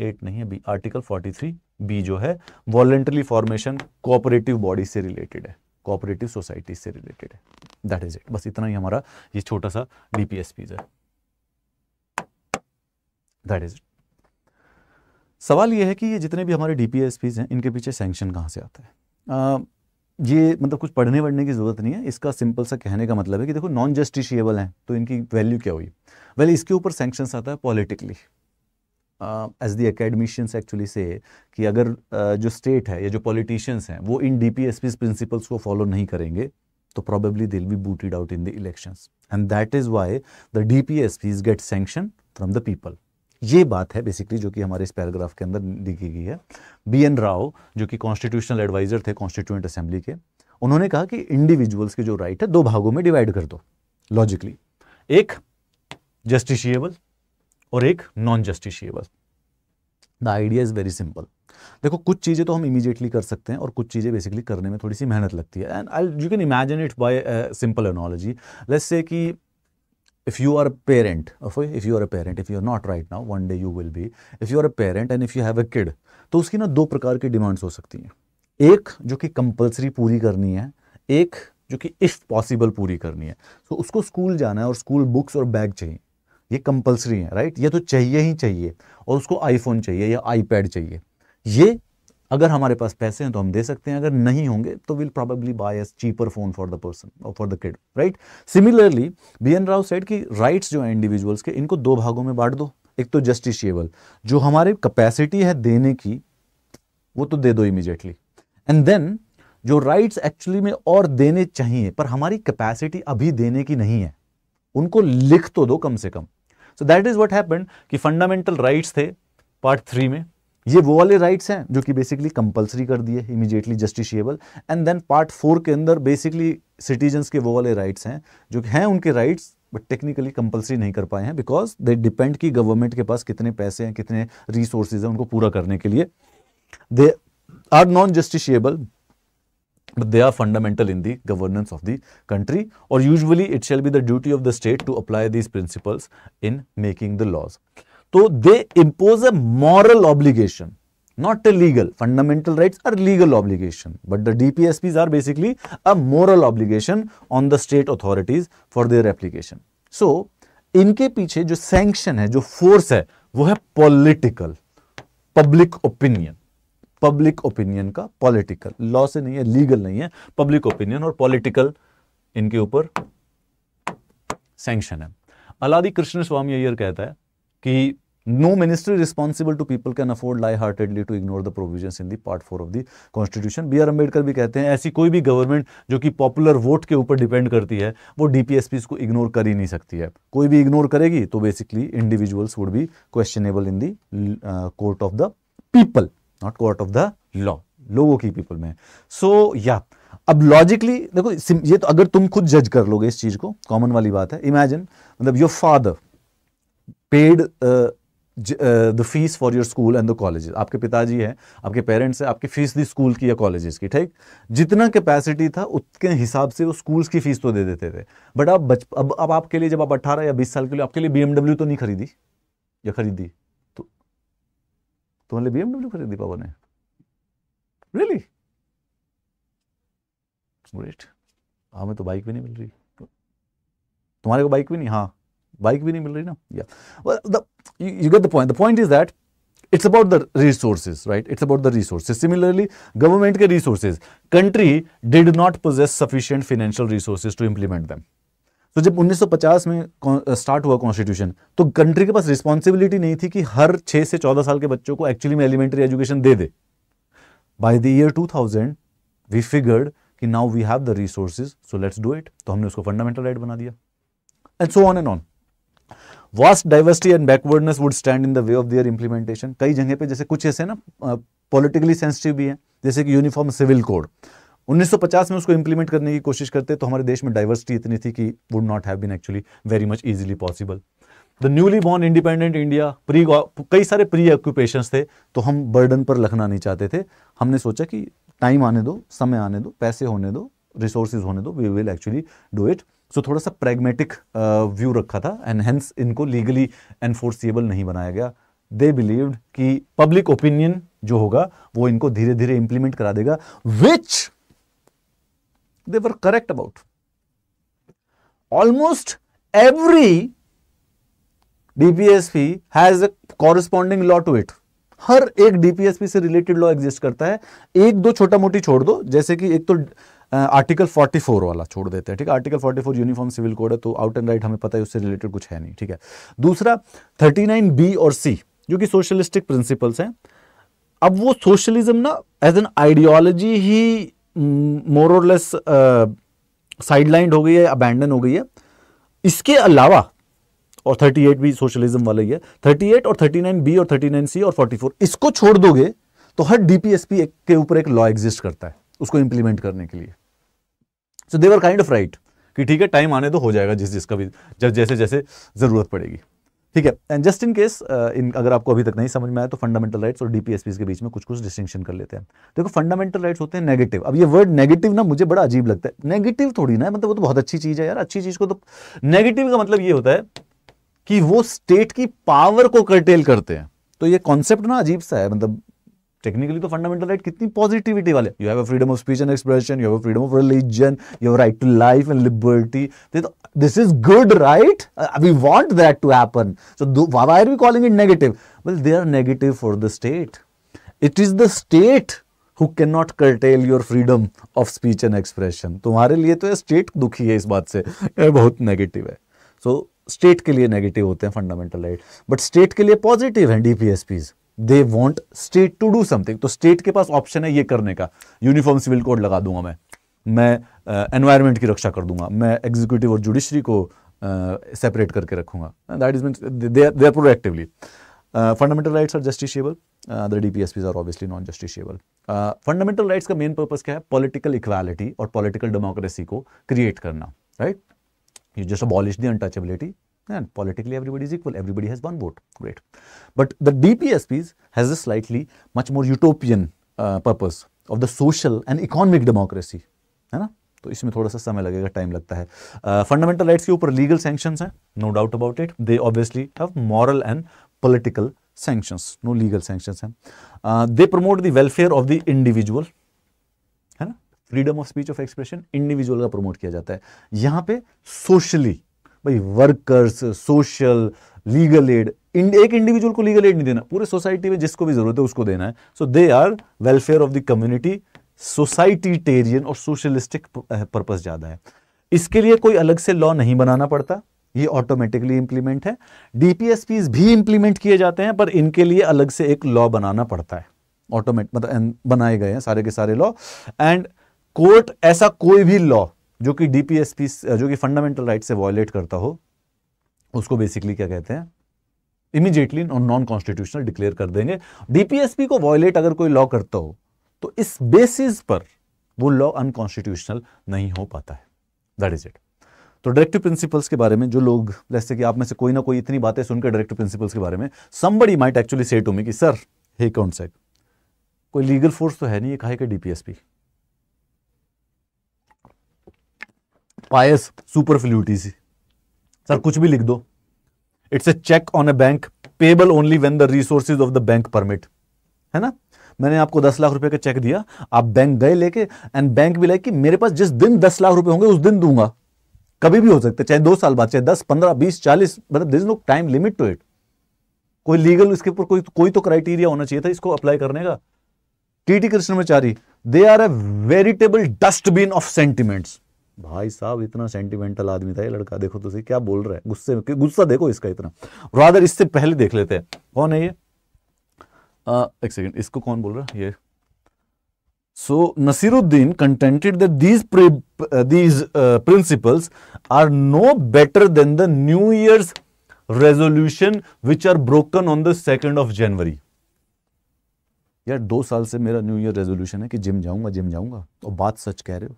एट नहीं है बी आर्टिकल 43 बी जो है वॉलेंटरी फॉर्मेशन कोऑपरेटिव बॉडी से रिलेटेड है कोऑपरेटिव सोसाइटी से रिलेटेड है दैट इज इट बस इतना ही हमारा ये छोटा सा डीपीएसपीज है दैट इज इट सवाल ये है कि ये जितने भी हमारे डीपीएसपीज हैं इनके पीछे सेंक्शन कहाँ से आता है आ, ये मतलब कुछ पढ़ने वढ़ने की ज़रूरत नहीं है इसका सिंपल सा कहने का मतलब है कि देखो नॉन जस्टिशियबल हैं तो इनकी वैल्यू क्या हुई वेल इसके ऊपर सेंक्शन आता है politically as the academicians actually से कि अगर uh, जो स्टेट है या जो पॉलिटिशियंस हैं वो इन डी प्रिंसिपल्स को फॉलो नहीं करेंगे तो probably they'll be booted out in the election and that is why the D P S Ps get sanction from the people ये बात है बेसिकली जो कि हमारे इस पैराग्राफ के अंदर लिखी गई है बी एन राव जो कि कॉन्स्टिट्यूशनल एडवाइजर थे कॉन्स्टिट्यूंट असेंबली के उन्होंने कहा कि इंडिविजुअल्स के जो राइट है दो भागों में डिवाइड कर दो लॉजिकली एक जस्टिशियबल और एक non justiciable the idea is very simple देखो कुछ चीज़ें तो हम इमीजिएटली कर सकते हैं और कुछ चीज़ें बेसिकली करने में थोड़ी सी मेहनत लगती है and I you can imagine it by simple analogy let's say कि if you are a parent if you are a parent if you are not right now one day you will be if you are a parent and if you have a kid तो उसकी ना दो प्रकार की demands हो सकती हैं एक जो कि कंपलसरी पूरी करनी है एक जो कि इफ़ पॉसिबल पूरी करनी है सो so, उसको स्कूल जाना है और स्कूल बुक्स और बैग चाहिए ये कंपलसरी है राइट ये तो चाहिए ही चाहिए और उसको आईफोन चाहिए या आईपैड चाहिए ये अगर हमारे पास पैसे हैं तो हम दे सकते हैं अगर नहीं होंगे तो will probably buy us cheaper phone for the person और for the kid right similarly B N Rau said कि राइट्स जो हैं इंडिविजुअल्स के इनको दो भागों में बांट दो एक तो जस्टिशियबल जो हमारे कैपेसिटी है देने की वो तो दे दो इमीजिएटली एंड देन जो राइट्स एक्चुअली में और देने चाहिए पर हमारी कैपेसिटी अभी देने की नहीं है उनको लिख तो दो कम से कम so that is what happened कि फंडामेंटल राइट्स थे पार्ट थ्री में ये वो वाले राइट्स हैं जो कि बेसिकली कंपलसरी कर दिए immediately justiciable and then part four के अंदर बेसिकली सिटीजन्स के वो वाले राइट्स हैं जो कि हैं उनके राइट्स बट टेक्निकली कंपलसरी नहीं कर पाए हैं बिकॉज दे डिपेंड कि गवर्नमेंट के पास कितने पैसे हैं कितने रिसोर्सेज हैं उनको पूरा करने के लिए they are non justiciable but they are fundamental in the governance of the country or usually it shall be the duty of the state to apply these principles in making the laws. So, they impose a moral obligation not a legal. Fundamental rights are legal obligation, but the DPSPs are basically a moral obligation on the state authorities for their application. So, इनके पीछे जो sanction है जो force है वो है political public opinion. Public opinion का political law से नहीं है लीगल नहीं है पब्लिक ओपिनियन और पॉलिटिकल इनके ऊपर सैंक्शन है अलादी कृष्ण स्वामी अय्यर कहता है कि ministry responsible to people can afford light heartedly to ignore the provision in the part four of the constitution B R Ambedkar भी कहते हैं ऐसी कोई भी गवर्नमेंट जो कि पॉपुलर वोट के ऊपर डिपेंड करती है वो डीपीएसपी को इग्नोर कर ही नहीं सकती है कोई भी इग्नोर करेगी तो basically individuals would be questionable in the court of the people not court of the law लोगों की पीपल में सो so, या yeah, अब लॉजिकली देखो ये तो अगर तुम खुद जज कर लोगे इस चीज को कॉमन वाली बात है इमेजिन मतलब your father paid the fees for your school and the college आपके पिताजी हैं आपके पेरेंट्स हैं आपकी फीस दी स्कूल की या कॉलेजेस की ठीक जितना कैपेसिटी था उसके हिसाब से वो स्कूल्स की फीस तो दे देते थे बट अब बच अब अब आपके लिए जब आप 18 या 20 साल के लिए आपके लिए बी तो नहीं खरीदी या खरीदी तुमने तो बीएमडब्ल्यू खरीदी पापा ने रियली ग्रेट हाँ, हमें तो बाइक भी नहीं मिल रही तुम्हारे को बाइक भी नहीं हाँ बाइक भी नहीं मिल रही ना या you get the point the point is that it's about the resources right it's about the resources similarly government के resources country did not possess sufficient financial resources to implement them Uh, तो जब 1950 में start हुआ constitution तो country के पास responsibility नहीं थी कि हर छह से चौदह साल के बच्चों को एक्चुअली में एलिमेंट्री एजुकेशन दे दे by the year 2000 we figured कि now we have the resources so let's do it तो हमने उसको फंडामेंटल राइट बना दिया and so on and on vast diversity and backwardness would stand in the way of their implementation कई जगह पे जैसे कुछ ऐसे ना पॉलिटिकली uh, सेंसिटिव भी है जैसे कि यूनिफॉर्म सिविल कोड 1950 में उसको इंप्लीमेंट करने की कोशिश करते तो हमारे देश में डाइवर्सिटी इतनी थी कि would not have been actually very much easily possible the newly born independent India pre कई सारे प्री ऑक्यूपेशन थे तो हम बर्डन पर लखना नहीं चाहते थे हमने सोचा कि टाइम आने दो समय आने दो पैसे होने दो रिसोर्सेज होने दो we will actually do it so थोड़ा सा प्रेगमेटिक व्यू uh, रखा था एंड हेंस इनको लीगली एनफोर्सिएबल नहीं बनाया गया दे बिलीव्ड कि पब्लिक ओपिनियन जो होगा वो इनको धीरे धीरे इंप्लीमेंट करा देगा विच they were correct about. Almost every DPSP has a corresponding law to it. हर एक डीपीएसपी से रिलेटेड लॉ एग्जिस्ट करता है एक दो छोटा मोटी छोड़ दो जैसे कि एक तो आर्टिकल 44 वाला छोड़ देते हैं ठीक है आर्टिकल 44 यूनिफॉर्म सिविल कोड है तो आउट एंड राइट हमें पता है उससे रिलेटेड कुछ है नहीं ठीक है दूसरा 39 बी और सी जो कि सोशलिस्टिक प्रिंसिपल्स हैं अब वो सोशलिज्म ना एज एन आइडियोलॉजी ही मोर और लेस साइडलाइंड हो गई है अबैंडन हो गई है इसके अलावा और 38 भी सोशलिज्म वाला ही है 38 और 39 बी और 39 सी और 44 इसको छोड़ दोगे तो हर डीपीएसपी के ऊपर एक लॉ एग्जिस्ट करता है उसको इंप्लीमेंट करने के लिए so they're kind of right कि ठीक है टाइम आने तो हो जाएगा जिस जिसका भी जब जैसे जैसे ज़रूरत पड़ेगी ठीक है and just in case in अगर आपको अभी तक नहीं समझ में आया तो फंडामेंटल राइट्स और डीपीएसपीज के बीच में कुछ कुछ डिस्टिंक्शन कर लेते हैं देखो फंडामेंटल राइट्स होते हैं नेगेटिव अब ये वर्ड नेगेटिव ना मुझे बड़ा अजीब लगता है नेगेटिव थोड़ी ना मतलब वो तो बहुत अच्छी चीज़ है यार अच्छी चीज़ को तो नेगेटिव का मतलब ये होता है कि वो स्टेट की पावर को करटेल करते हैं तो ये कॉन्सेप्ट ना अजीब सा है मतलब टेक्निकली तो फंडामेंटल राइट कितनी पॉजिटिविटी वाले you have a freedom of speech and expression you have a freedom of religion you right to life and liberty this is good right we want that to happen so are we calling it negative well they are negative for the state it is the state who can not curtail your freedom of speech and expression तुम्हारे लिए तो state दुखी है इस बात से बहुत negative है सो so, स्टेट के लिए नेगेटिव होते हैं फंडामेंटल राइट बट स्टेट के लिए पॉजिटिव हैं DPSPs they want state to do something तो स्टेट के पास ऑप्शन है ये करने का यूनिफॉर्म सिविल कोड लगा दूंगा मैं मैं एनवायरमेंट uh, की रक्षा कर दूंगा मैं एग्जीक्यूटिव और जुडिशरी को सेपरेट uh, करके रखूंगा that is mean they are proactively fundamental rights are justiciable the D P S Ps are obviously non justiciable fundamental rights का मेन पर्पज क्या है पॉलिटिकल इक्वालिटी और पॉलिटिकल डेमोक्रेसी को create करना right you just abolish the untouchability And politically, everybody is equal. Everybody has one vote. Great. But the DPSPs has a slightly much more utopian uh, purpose of the social and economic democracy. है ना तो इसमें थोड़ा सा समय लगेगा time लगता है फंडामेंटल uh, राइट्स के ऊपर लीगल सैंक्शंस हैं no doubt about it they obviously have moral and political sanctions no legal sanctions हैं they promote the welfare of the individual है ना freedom of speech of expression individual का promote किया जाता है यहां पे सोशली भाई वर्कर्स सोशल लीगल एड एक इंडिविजुअल को लीगल एड नहीं देना पूरे सोसाइटी में जिसको भी जरूरत है उसको देना है so they are welfare of the community societarian और सोशलिस्टिक पर्पज ज़्यादा है इसके लिए कोई अलग से लॉ नहीं बनाना पड़ता ये ऑटोमेटिकली इंप्लीमेंट है डीपीएसपी भी इंप्लीमेंट किए जाते हैं पर इनके लिए अलग से एक लॉ बनाना पड़ता है ऑटोमेट मतलब बनाए गए हैं सारे के सारे लॉ एंड कोर्ट ऐसा कोई भी लॉ जो कि डीपीएसपी जो कि फंडामेंटल राइट से वॉयलेट करता हो उसको बेसिकली क्या कहते हैं इमीडिएटली नॉन कॉन्स्टिट्यूशनल डिक्लेयर कर देंगे डीपीएसपी को वॉयलेट अगर कोई लॉ करता हो तो इस बेसिस पर वो लॉ अनकॉन्स्टिट्यूशनल नहीं हो पाता है दैट इज इट तो डायरेक्टिव प्रिंसिपल्स के बारे में जो लोग जैसे कि आप में से कोई ना कोई इतनी बातें सुनकर डायरेक्टिव प्रिंसिपल्स के बारे में समबड़ी माइट एक्चुअली सेट हो मी कि सर हे कौन से कोई लीगल फोर्स तो है नहीं ये कहा कि डीपीएसपी पायस सी सर कुछ भी लिख दो it's a check on a bank payable only when the resource of the bank permit है ना मैंने आपको दस लाख रुपए का चेक दिया आप बैंक गए लेके एंड बैंक भी लाइक कि मेरे पास जिस दिन दस लाख रुपए होंगे उस दिन दूंगा कभी भी हो सकता है चाहे दो साल बाद चाहे दस पंद्रह बीस चालीस मतलब this no time limit to it कोई लीगल इसके ऊपर कोई कोई तो क्राइटेरिया होना चाहिए था इसको अप्लाई करने का T T Krishnamachari they are a veritable dustbin of sentiments भाई साहब इतना सेंटिमेंटल आदमी था ये लड़का देखो तो सही क्या बोल रहा है गुस्से में गुस्सा देखो इसका इतना रादर इससे पहले देख लेते हैं कौन है ये आ, एक सेकेंड इसको कौन बोल रहा है ये So Nasiruddin contended that these these principles are no better than the new year's resolution which are broken on the second of January यार दो साल से मेरा न्यू ईयर रेजोल्यूशन है कि जिम जाऊंगा जिम जाऊंगा और बात सच कह रहे हो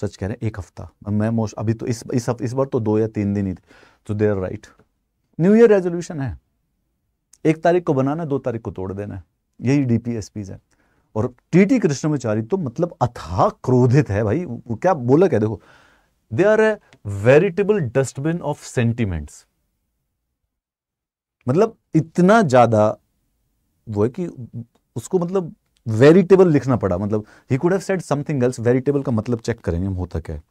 सच कह रहे हैं एक हफ्ता मैं मोस्ट अभी तो इस इस इस बार तो दो या तीन दिन ही थे तो there right new year resolution है एक तारीख को बनाना दो तारीख को तोड़ देना है यही डी पी एस पीज है और टी टी कृष्णमाचारी तो मतलब अथाह क्रोधित है भाई वो क्या बोला क्या देखो they are a veritable dustbin of sentiments मतलब इतना ज्यादा वो है कि उसको मतलब वेरिटेबल लिखना पड़ा मतलब he could have said something else veritable का मतलब चेक करेंगे हम होता क्या है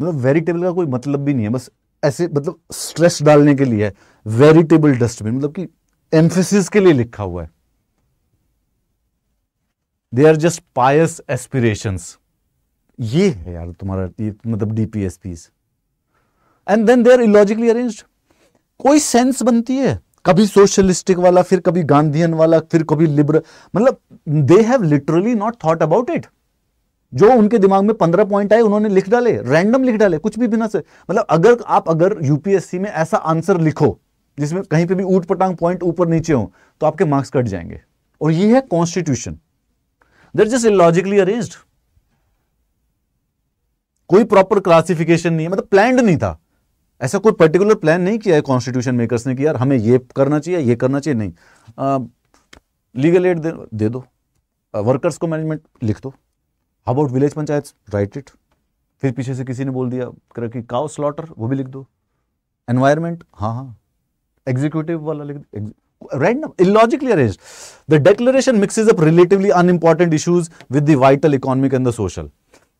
मतलब वेरिटेबल का कोई मतलब भी नहीं है बस ऐसे मतलब स्ट्रेस डालने के लिए है वेरिटेबल डस्टबिन मतलब कि एम्फेसिस के लिए लिखा हुआ है they are just pious aspirations ये है यार तुम्हारा ये मतलब DPSP and then there illogically arrange कोई सेंस बनती है कभी सोशलिस्टिक वाला फिर कभी गांधीयन वाला फिर कभी लिबरल मतलब they have literally not thought about it जो उनके दिमाग में पंद्रह पॉइंट आए उन्होंने लिख डाले रैंडम लिख डाले कुछ भी बिना से मतलब अगर आप अगर यूपीएससी में ऐसा आंसर लिखो जिसमें कहीं पे भी ऊट पटांग पॉइंट ऊपर नीचे हो तो आपके मार्क्स कट जाएंगे और ये है constitution there just illogically arranged कोई प्रॉपर क्लासिफिकेशन नहीं है मतलब प्लैंड नहीं था ऐसा कोई पर्टिकुलर प्लान नहीं किया है कॉन्स्टिट्यूशन मेकर्स ने कि यार हमें ये करना चाहिए ये करना चाहिए नहीं आ, लीगल एड दे, दे दो वर्कर्स को मैनेजमेंट लिख दो about village panchayat right it फिर पीछे से किसी ने बोल दिया कि काउ स्लॉटर वो भी लिख दो एनवायरमेंट हाँ हाँ एग्जीक्यूटिव वाला लिख दो illogically arrange the the mix mixes up relatively unimportant issues with the vital economic and the social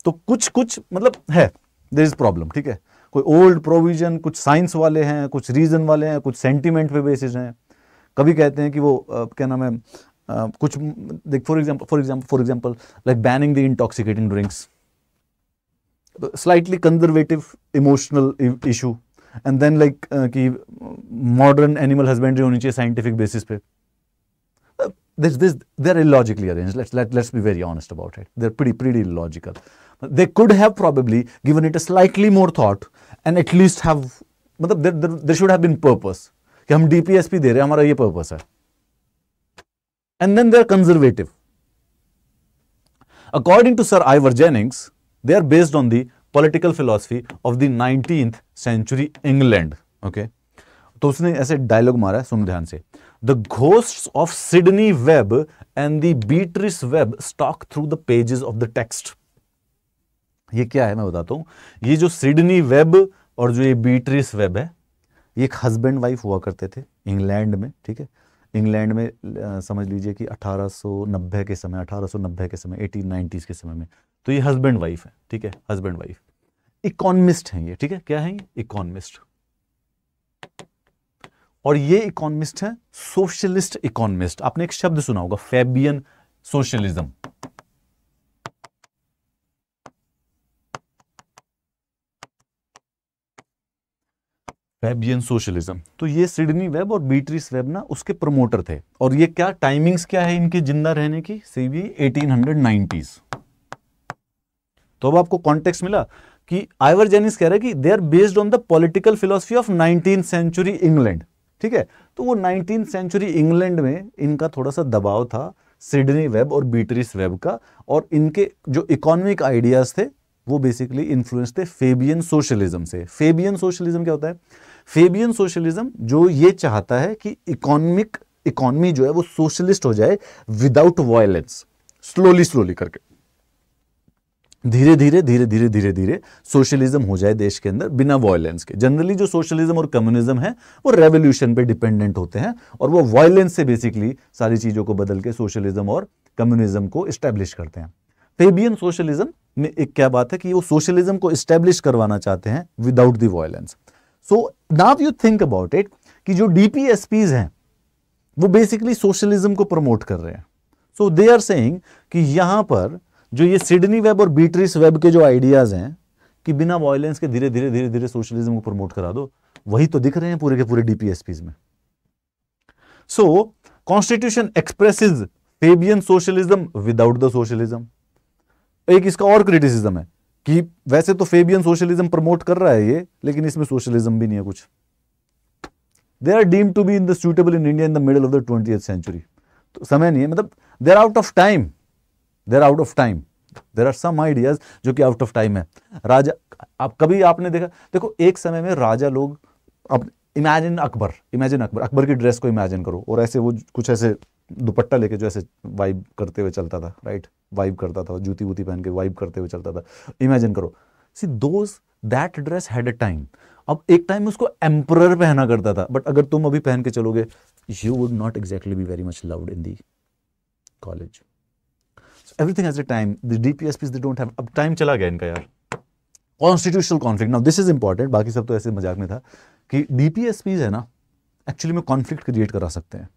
तो कुछ कुछ मतलब है देर इज प्रॉब्लम ठीक है कोई ओल्ड प्रोविजन कुछ साइंस वाले हैं कुछ रीजन वाले हैं कुछ सेंटिमेंट पे बेसिस हैं कभी कहते हैं कि वो क्या नाम है कुछ देख for example for example for example like banning the intoxicating drinks slightly conservative emotional issue and then like कि मॉडर्न एनिमल हस्बेंड्री होनी चाहिए साइंटिफिक बेसिस पे this this they are illogically arrange let's let's be very honest about it they pre pre illogical they could have probably given it a slightly more thought and at least have मतलब there, there, should have been purpose कि हम DPSP they are हैं हमारा purpose and then they are conservative according to Sir Ivor Jennings they are based on the political philosophy of the 19th century England okay तो उसने ऐसे dialogue मारा है सुन ध्यान the ghosts of Sidney Webb and the Beatrice Webb stalk through the pages of the text ये क्या है मैं बताता हूँ ये जो सिडनी वेब और जो ये बीट्रिस वेब है ये एक हस्बैंड वाइफ हुआ करते थे इंग्लैंड में ठीक है इंग्लैंड में आ, समझ लीजिए कि 1890 के समय 1890 के समय 1890s के समय में तो ये हस्बैंड वाइफ है ठीक है हस्बैंड वाइफ इकोनमिस्ट हैं ये ठीक है क्या है ये इकोनमिस्ट और ये इकोनमिस्ट हैं सोशलिस्ट इकोनमिस्ट आपने एक शब्द सुना होगा फेबियन सोशलिज्म वेबियन सोशलिज्म तो ये सिडनी वेब और बीट्रिस वेब ना उसके प्रमोटर थे और ये क्या टाइमिंग्स क्या है इनके जिंदा रहने की सीबी 1890s तो अब आपको कॉन्टेक्स मिला कि आइवर जेनिस कह रहा है कि they are based on the political philosophy of nineteen century England ठीक है तो वो नाइनटीन सेंचुरी इंग्लैंड में इनका थोड़ा सा दबाव था सिडनी वेब और बीटरिस वेब का और इनके जो इकोनॉमिक आइडियाज थे वो बेसिकली इन्फ्लुएंस थे फेबियन सोशलिज्म से फेबियन सोशलिज्म क्या होता है फेबियन सोशलिज्म जो ये चाहता है कि इकोनॉमिक इकोनॉमी जो है वो सोशलिस्ट हो जाए विदाउट वायलेंस स्लोली स्लोली करके धीरे धीरे धीरे धीरे धीरे धीरे सोशलिज्म हो जाए देश के अंदर बिना वायलेंस के जनरली जो सोशलिज्म और कम्युनिज्म है वो रेवोल्यूशन पे डिपेंडेंट होते हैं और वो वायलेंस से बेसिकली सारी चीज़ों को बदल के सोशलिज्म और कम्युनिज्म को स्टैब्लिश करते हैं फेबियन सोशलिज्म में एक क्या बात है कि वो सोशलिज्म को स्टैब्लिश करवाना चाहते हैं without the violence so now you think about it कि जो डीपीएसपीज हैं वो बेसिकली सोशलिज्म को प्रमोट कर रहे हैं सो दे आर सेइंग कि यहां पर जो ये सिडनी वेब और बीट्रिस वेब के जो आइडियाज़ हैं कि बिना वायलेंस के धीरे धीरे धीरे धीरे सोशलिज्म को प्रमोट करा दो वही तो दिख रहे हैं पूरे के पूरे डीपीएसपीज में so constitution expresses Fabian socialism without the socialism एक इसका और क्रिटिसिज्म है कि वैसे तो फेबियन सोशलिज्म प्रमोट कर रहा है ये लेकिन इसमें सोशलिज्म भी नहीं है कुछ they are deem to be in the suitable in India in the middle of the twenty century तो समय नहीं है मतलब they are out of time they are out of time there are some ideas जो कि out of time है राजा आप कभी आपने देखा देखो एक समय में राजा लोग अब इमेजिन अकबर इमेजिन अकबर अकबर की ड्रेस को इमेजिन करो और ऐसे वो कुछ ऐसे दुपट्टा लेके जो ऐसे वाइब करते हुए चलता था राइट वाइब करता था जूती वूती पहन के वाइब करते हुए चलता था इमेजिन करो see those that dress had a time अब एक टाइम उसको एम्पर पहना करता था बट अगर तुम अभी पहन के चलोगे you would not exactly be very much loud in the college everything as a time the as they don't have अब टाइम चला गया इनका यार constitutional conflict now this is important बाकी सब तो ऐसे मजाक में था कि डी पी एस पीज है ना एक्चुअली में कॉन्फ्लिक्ट क्रिएट करा सकते हैं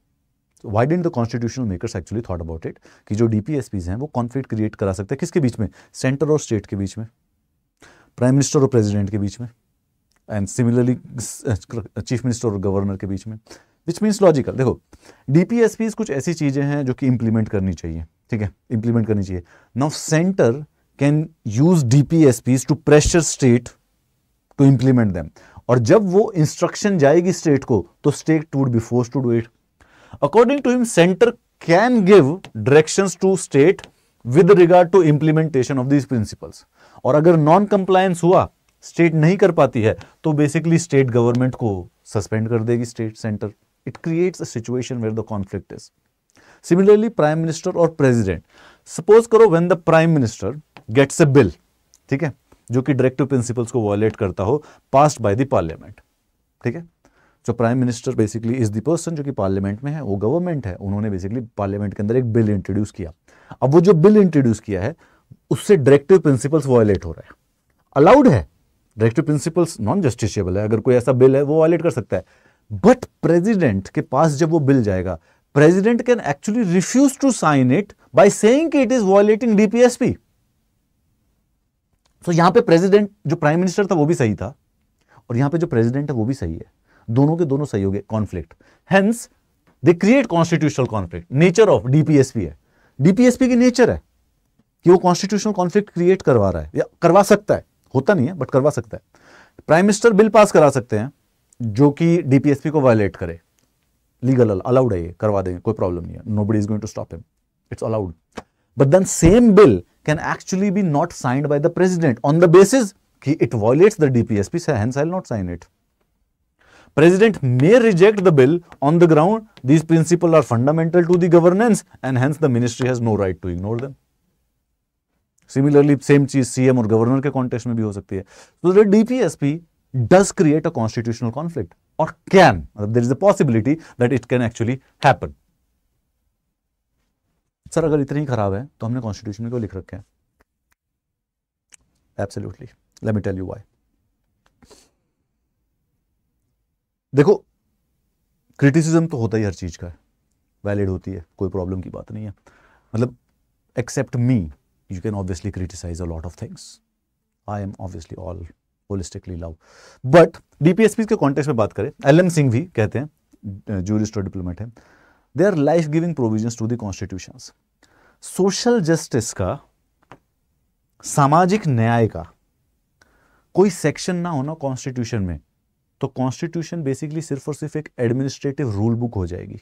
why why the the constitutional actually thought about it it कि जो डीपीएसपीज हैं वो कॉन्फ्लिक्ट क्रिएट करा सकते हैं किसके बीच में सेंटर और स्टेट के बीच में प्राइम मिनिस्टर और प्रेजिडेंट के बीच में एंड सिमिलरली चीफ मिनिस्टर और गवर्नर के बीच में विच मीन्स लॉजिकल देखो डीपीएसपीज कुछ ऐसी चीज़ें हैं जो कि इंप्लीमेंट करनी चाहिए ठीक है इंप्लीमेंट करनी चाहिए now centre can use DPSPs to pressure state to implement them और जब वो इंस्ट्रक्शन जाएगी स्टेट को तो state would be force to do it according to him centre can give directions to state with regard to implementation of these principles और अगर non compliance हुआ state नहीं कर पाती है तो बेसिकली स्टेट गवर्नमेंट को सस्पेंड कर देगी state centre it creates a situation where the conflict is similarly prime minister और प्रेसिडेंट सपोज करो when the prime minister gets a bill ठीक है जो कि डायरेक्टिव प्रिंसिपल्स को वॉयलेट करता हो पास बाय द पार्लियामेंट ठीक है जो prime minister basically is the person जो कि पार्लियामेंट में है वो गवर्नमेंट है उन्होंने बेसिकली पार्लियामेंट के अंदर एक बिल इंट्रोड्यूस किया अब वो जो बिल इंट्रोड्यूस किया है उससे डायरेक्टिव प्रिंसिपल्स वायलेट हो रहा है अलाउड है डायरेक्टिव प्रिंसिपल्स नॉन जस्टिसबल है अगर कोई ऐसा बिल है वो वायलेट कर सकता है बट प्रेजिडेंट के पास जब वो बिल जाएगा president can actually refuse to sign it by saying it is violating DPSP तो यहां पे प्रेसिडेंट जो प्राइम मिनिस्टर था वो भी सही था और यहां पे जो प्रेसिडेंट है वो भी सही है दोनों के दोनों सही हो गए conflict hence they create constitutional conflict nature of DPSP है डीपीएसपी की नेचर है कि वो कॉन्स्टिट्यूशनल कॉन्फ्लिक्ट क्रिएट करवा रहा है या करवा सकता है होता नहीं है बट करवा सकता है प्राइम मिनिस्टर बिल पास करा सकते हैं जो कि डीपीएसपी को वायलेट करे लीगल अलाउड है ये करवा देंगे कोई प्रॉब्लम नहीं है nobody is going to stop him it's allowed but then same bill can actually be not signed by the president on the basis कि it violates the DPSP hence I not sign it President may reject the bill on the ground these principles are fundamental to the governance and hence the ministry has no right to ignore them. Similarly, same thing CM or governor के context में भी हो सकती So the DPSP does create a constitutional conflict or can, there is a possibility that it can actually happen. Sir, अगर इतनी खराब है तो हमने कॉन्स्टिट्यूशन में क्यों लिख रखे हैं absolutely let me tell you देखो क्रिटिसिज्म तो होता ही हर चीज़ का है वैलिड होती है कोई प्रॉब्लम की बात नहीं है मतलब except me you can obviously criticise a lot of things I am obviously all holistically love but DPSP के कॉन्टेक्स में बात करें एल एम सिंह भी कहते हैं जूरिस्ट और डिप्लोमेट है they are life giving provision to the constitution social justice का सामाजिक न्याय का कोई सेक्शन ना होना कॉन्स्टिट्यूशन में तो कॉन्स्टिट्यूशन बेसिकली सिर्फ और सिर्फ एक एडमिनिस्ट्रेटिव रूल बुक हो जाएगी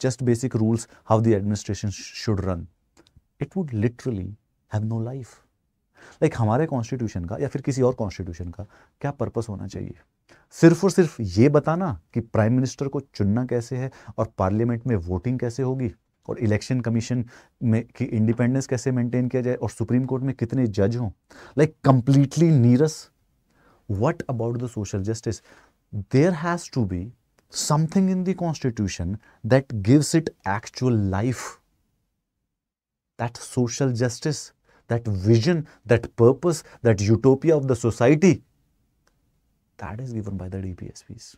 just basic rules how the administration should run it would literally have no life like हमारे कॉन्स्टिट्यूशन का या फिर किसी और कॉन्स्टिट्यूशन का क्या पर्पस होना चाहिए सिर्फ और सिर्फ ये बताना कि प्राइम मिनिस्टर को चुनना कैसे है और पार्लियामेंट में वोटिंग कैसे होगी और इलेक्शन कमीशन में की इंडिपेंडेंस कैसे मेंटेन किया जाए और सुप्रीम कोर्ट में कितने जज हों लाइक कंप्लीटली नीरस what about the social justice? There has to be something in the constitution that gives it actual life. That social justice, that vision, that purpose, that utopia of the society, that is given by the DPSPs.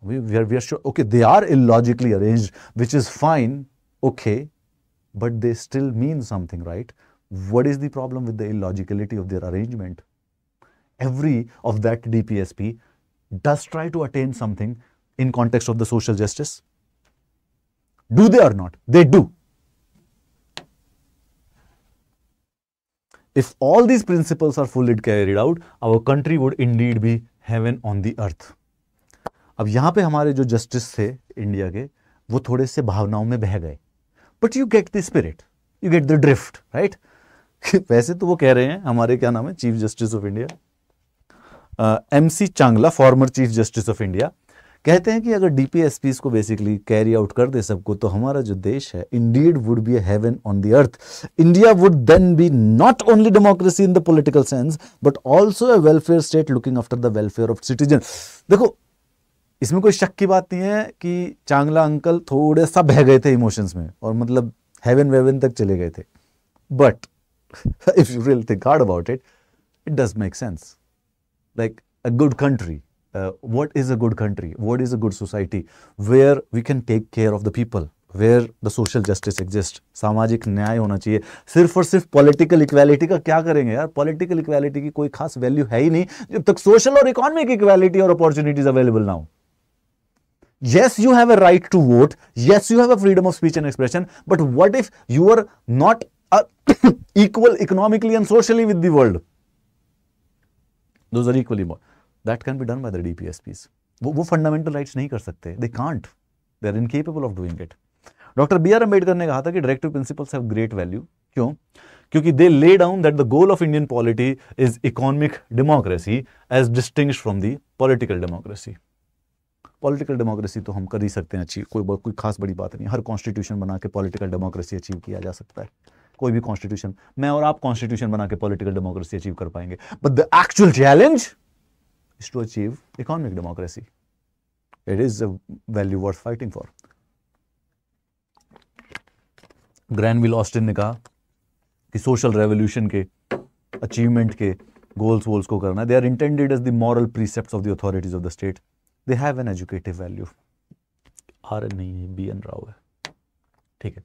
We, we, are, we are sure, okay, they are illogically arranged, which is fine, okay, but they still mean something, right? What is the problem with the illogicality of their arrangement? every of that DPSP does try to attain something in context of the social justice? Do they or not? They do. If all these principles are fully carried out, our country would indeed be heaven on the earth. अब यहाँ पे हमारे जो justice थे India के वो थोड़े से भावनाओं में बह गए but you get the spirit you get the drift right वैसे तो वो कह रहे हैं हमारे क्या नाम है chief justice of India M C Chagla former chief justice of India कहते हैं कि अगर डीपीएसपी को बेसिकली कैरी आउट कर दे सबको तो हमारा जो देश है indeed would be heaven on the earth India would then be not only democracy in the political sense but also a welfare state looking after the welfare of citizen देखो इसमें कोई शक की बात नहीं है कि चांगला अंकल थोड़े सा बह गए थे इमोशंस में और मतलब हेवन वेवन तक चले गए थे but if you real think hard about it it does make sense like a good country. Uh, what is a good country? What is a good society? Where we can take care of the people. where the social justice exists samajik nyay hona chahiye sirf aur sirf political equality ka kya karenge yaar political equality ki koi khas value hai hi nahi jab tak social aur economic equality aur opportunities available na ho yes you have a right to vote yes you have a freedom of speech and expression but what if you are not uh, equal economically and socially with the world those are equally more. That can be done by the DPSPs. वो वो fundamental rights नहीं कर सकते they can't they are incapable of doing it doctor B R Ambedkar ने कहा था कि directive principles have great value क्यों क्योंकि they lay down that the goal of Indian polity is economic democracy as distinguished from the political democracy political democracy तो हम कर ही सकते हैं अचीव कोई कोई खास बड़ी बात नहीं हर कॉन्स्टिट्यूशन बना के पॉलिटिकल डेमोक्रेसी अचीव किया जा सकता है कोई भी कॉन्स्टिट्यूशन मैं और आप कॉन्स्टिट्यूशन बना के पॉलिटिकल डेमोक्रेसी अचीव कर पाएंगे but the actual challenge is to achieve economic democracy it is a value worth fighting for Granville Austin ने कहा कि सोशल रेवोल्यूशन के अचीवमेंट के गोल्स वोल्स को करना they are intended as the moral precept of the authorities of the state they have an educative value are an नहीं है बी एन राव है ठीक है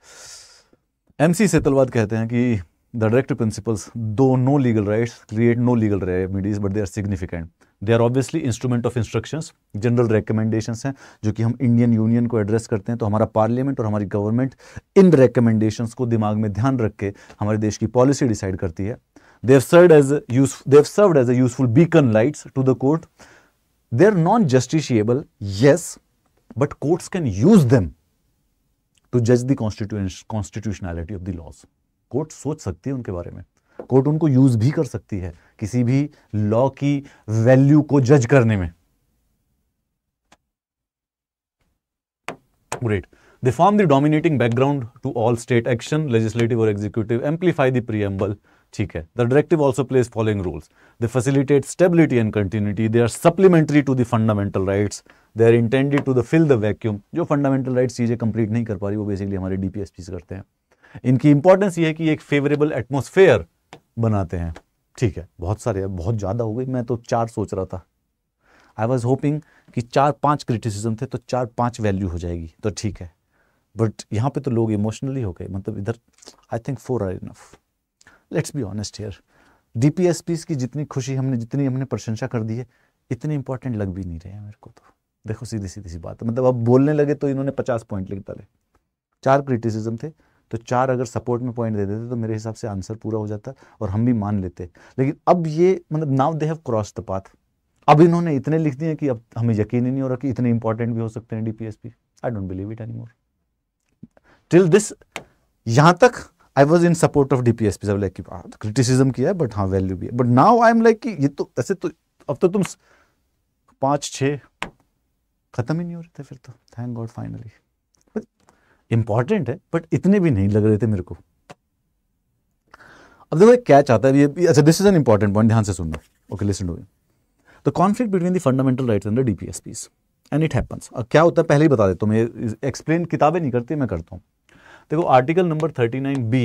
एम सी सेतलवाद कहते हैं कि the direct principles though no legal rights create no legal remedies but they are significant they are obviously instrument of instructions general recommendation हैं जो कि हम इंडियन यूनियन को एड्रेस करते हैं तो हमारा पार्लियामेंट और हमारी गवर्नमेंट इन रिकमेंडेशंस को दिमाग में ध्यान रख के हमारे देश की पॉलिसी डिसाइड करती है they serve as they serve as useful useful beacon lights to the court they are non justiciable yes but courts can use them to जज the constitutionality of the laws court सोच सकती है उनके बारे में court उनको use भी कर सकती है किसी भी लॉ की वैल्यू को जज करने में great they form the dominating background to all state action legislative और एग्जीक्यूटिव एम्पलीफाई दी एम्बल ठीक है the directive also plays following rules they facilitate stability and continuity they are supplementary to the fundamental rights they are intended to the fill the vacuum जो fundamental rights चीज़ें complete नहीं कर पा रही वो basically हमारे डीपीएसपीस करते हैं इनकी इंपॉर्टेंस ये है कि एक फेवरेबल एटमोसफेयर बनाते हैं ठीक है बहुत सारे बहुत ज़्यादा हो गई मैं तो चार सोच रहा था आई वॉज होपिंग कि चार पांच क्रिटिसिज्म थे तो चार पांच वैल्यू हो जाएगी तो ठीक है बट यहाँ पे तो लोग इमोशनली हो गए मतलब इधर I think four are enough let's be honest here DPSPs की जितनी खुशी हमने जितनी हमने प्रशंसा कर दी है इतने इंपॉर्टेंट लग भी नहीं रहे हैं मेरे को तो देखो सीधी सीधी सी बात मतलब अब बोलने लगे तो इन्होंने पचास पॉइंट लिख डाले चार क्रिटिसिज्म थे तो चार अगर सपोर्ट में पॉइंट दे देते तो मेरे हिसाब से आंसर पूरा हो जाता और हम भी मान लेते लेकिन अब ये मतलब now they have cross the path अब इन्होंने इतने लिख दिए कि अब हमें यकीन ही नहीं हो रहा कि इतने इंपॉर्टेंट भी हो सकते हैं DPSP I don't believe it any more till this यहां तक I was in support of DPSP सब लाइक क्रिटिसिज्म किया बट हाँ वैल्यू भी है but now I am like कि ये तो ऐसे तो अब तो तुम पाँच छः ख़त्म ही नहीं हो रहे थे फिर तो thank God finally but important है बट इतने भी नहीं लग रहे थे मेरे को अब देखो एक कैच आता है ये अच्छा this is an important point ध्यान से सुन लो okay listen to the conflict between the fundamental rights and the DPSPs and it happens क्या होता है पहले ही बता देता हूँ मैं एक्सप्लेन किताबें नहीं करती मैं करता हूँ देखो आर्टिकल नंबर 39 बी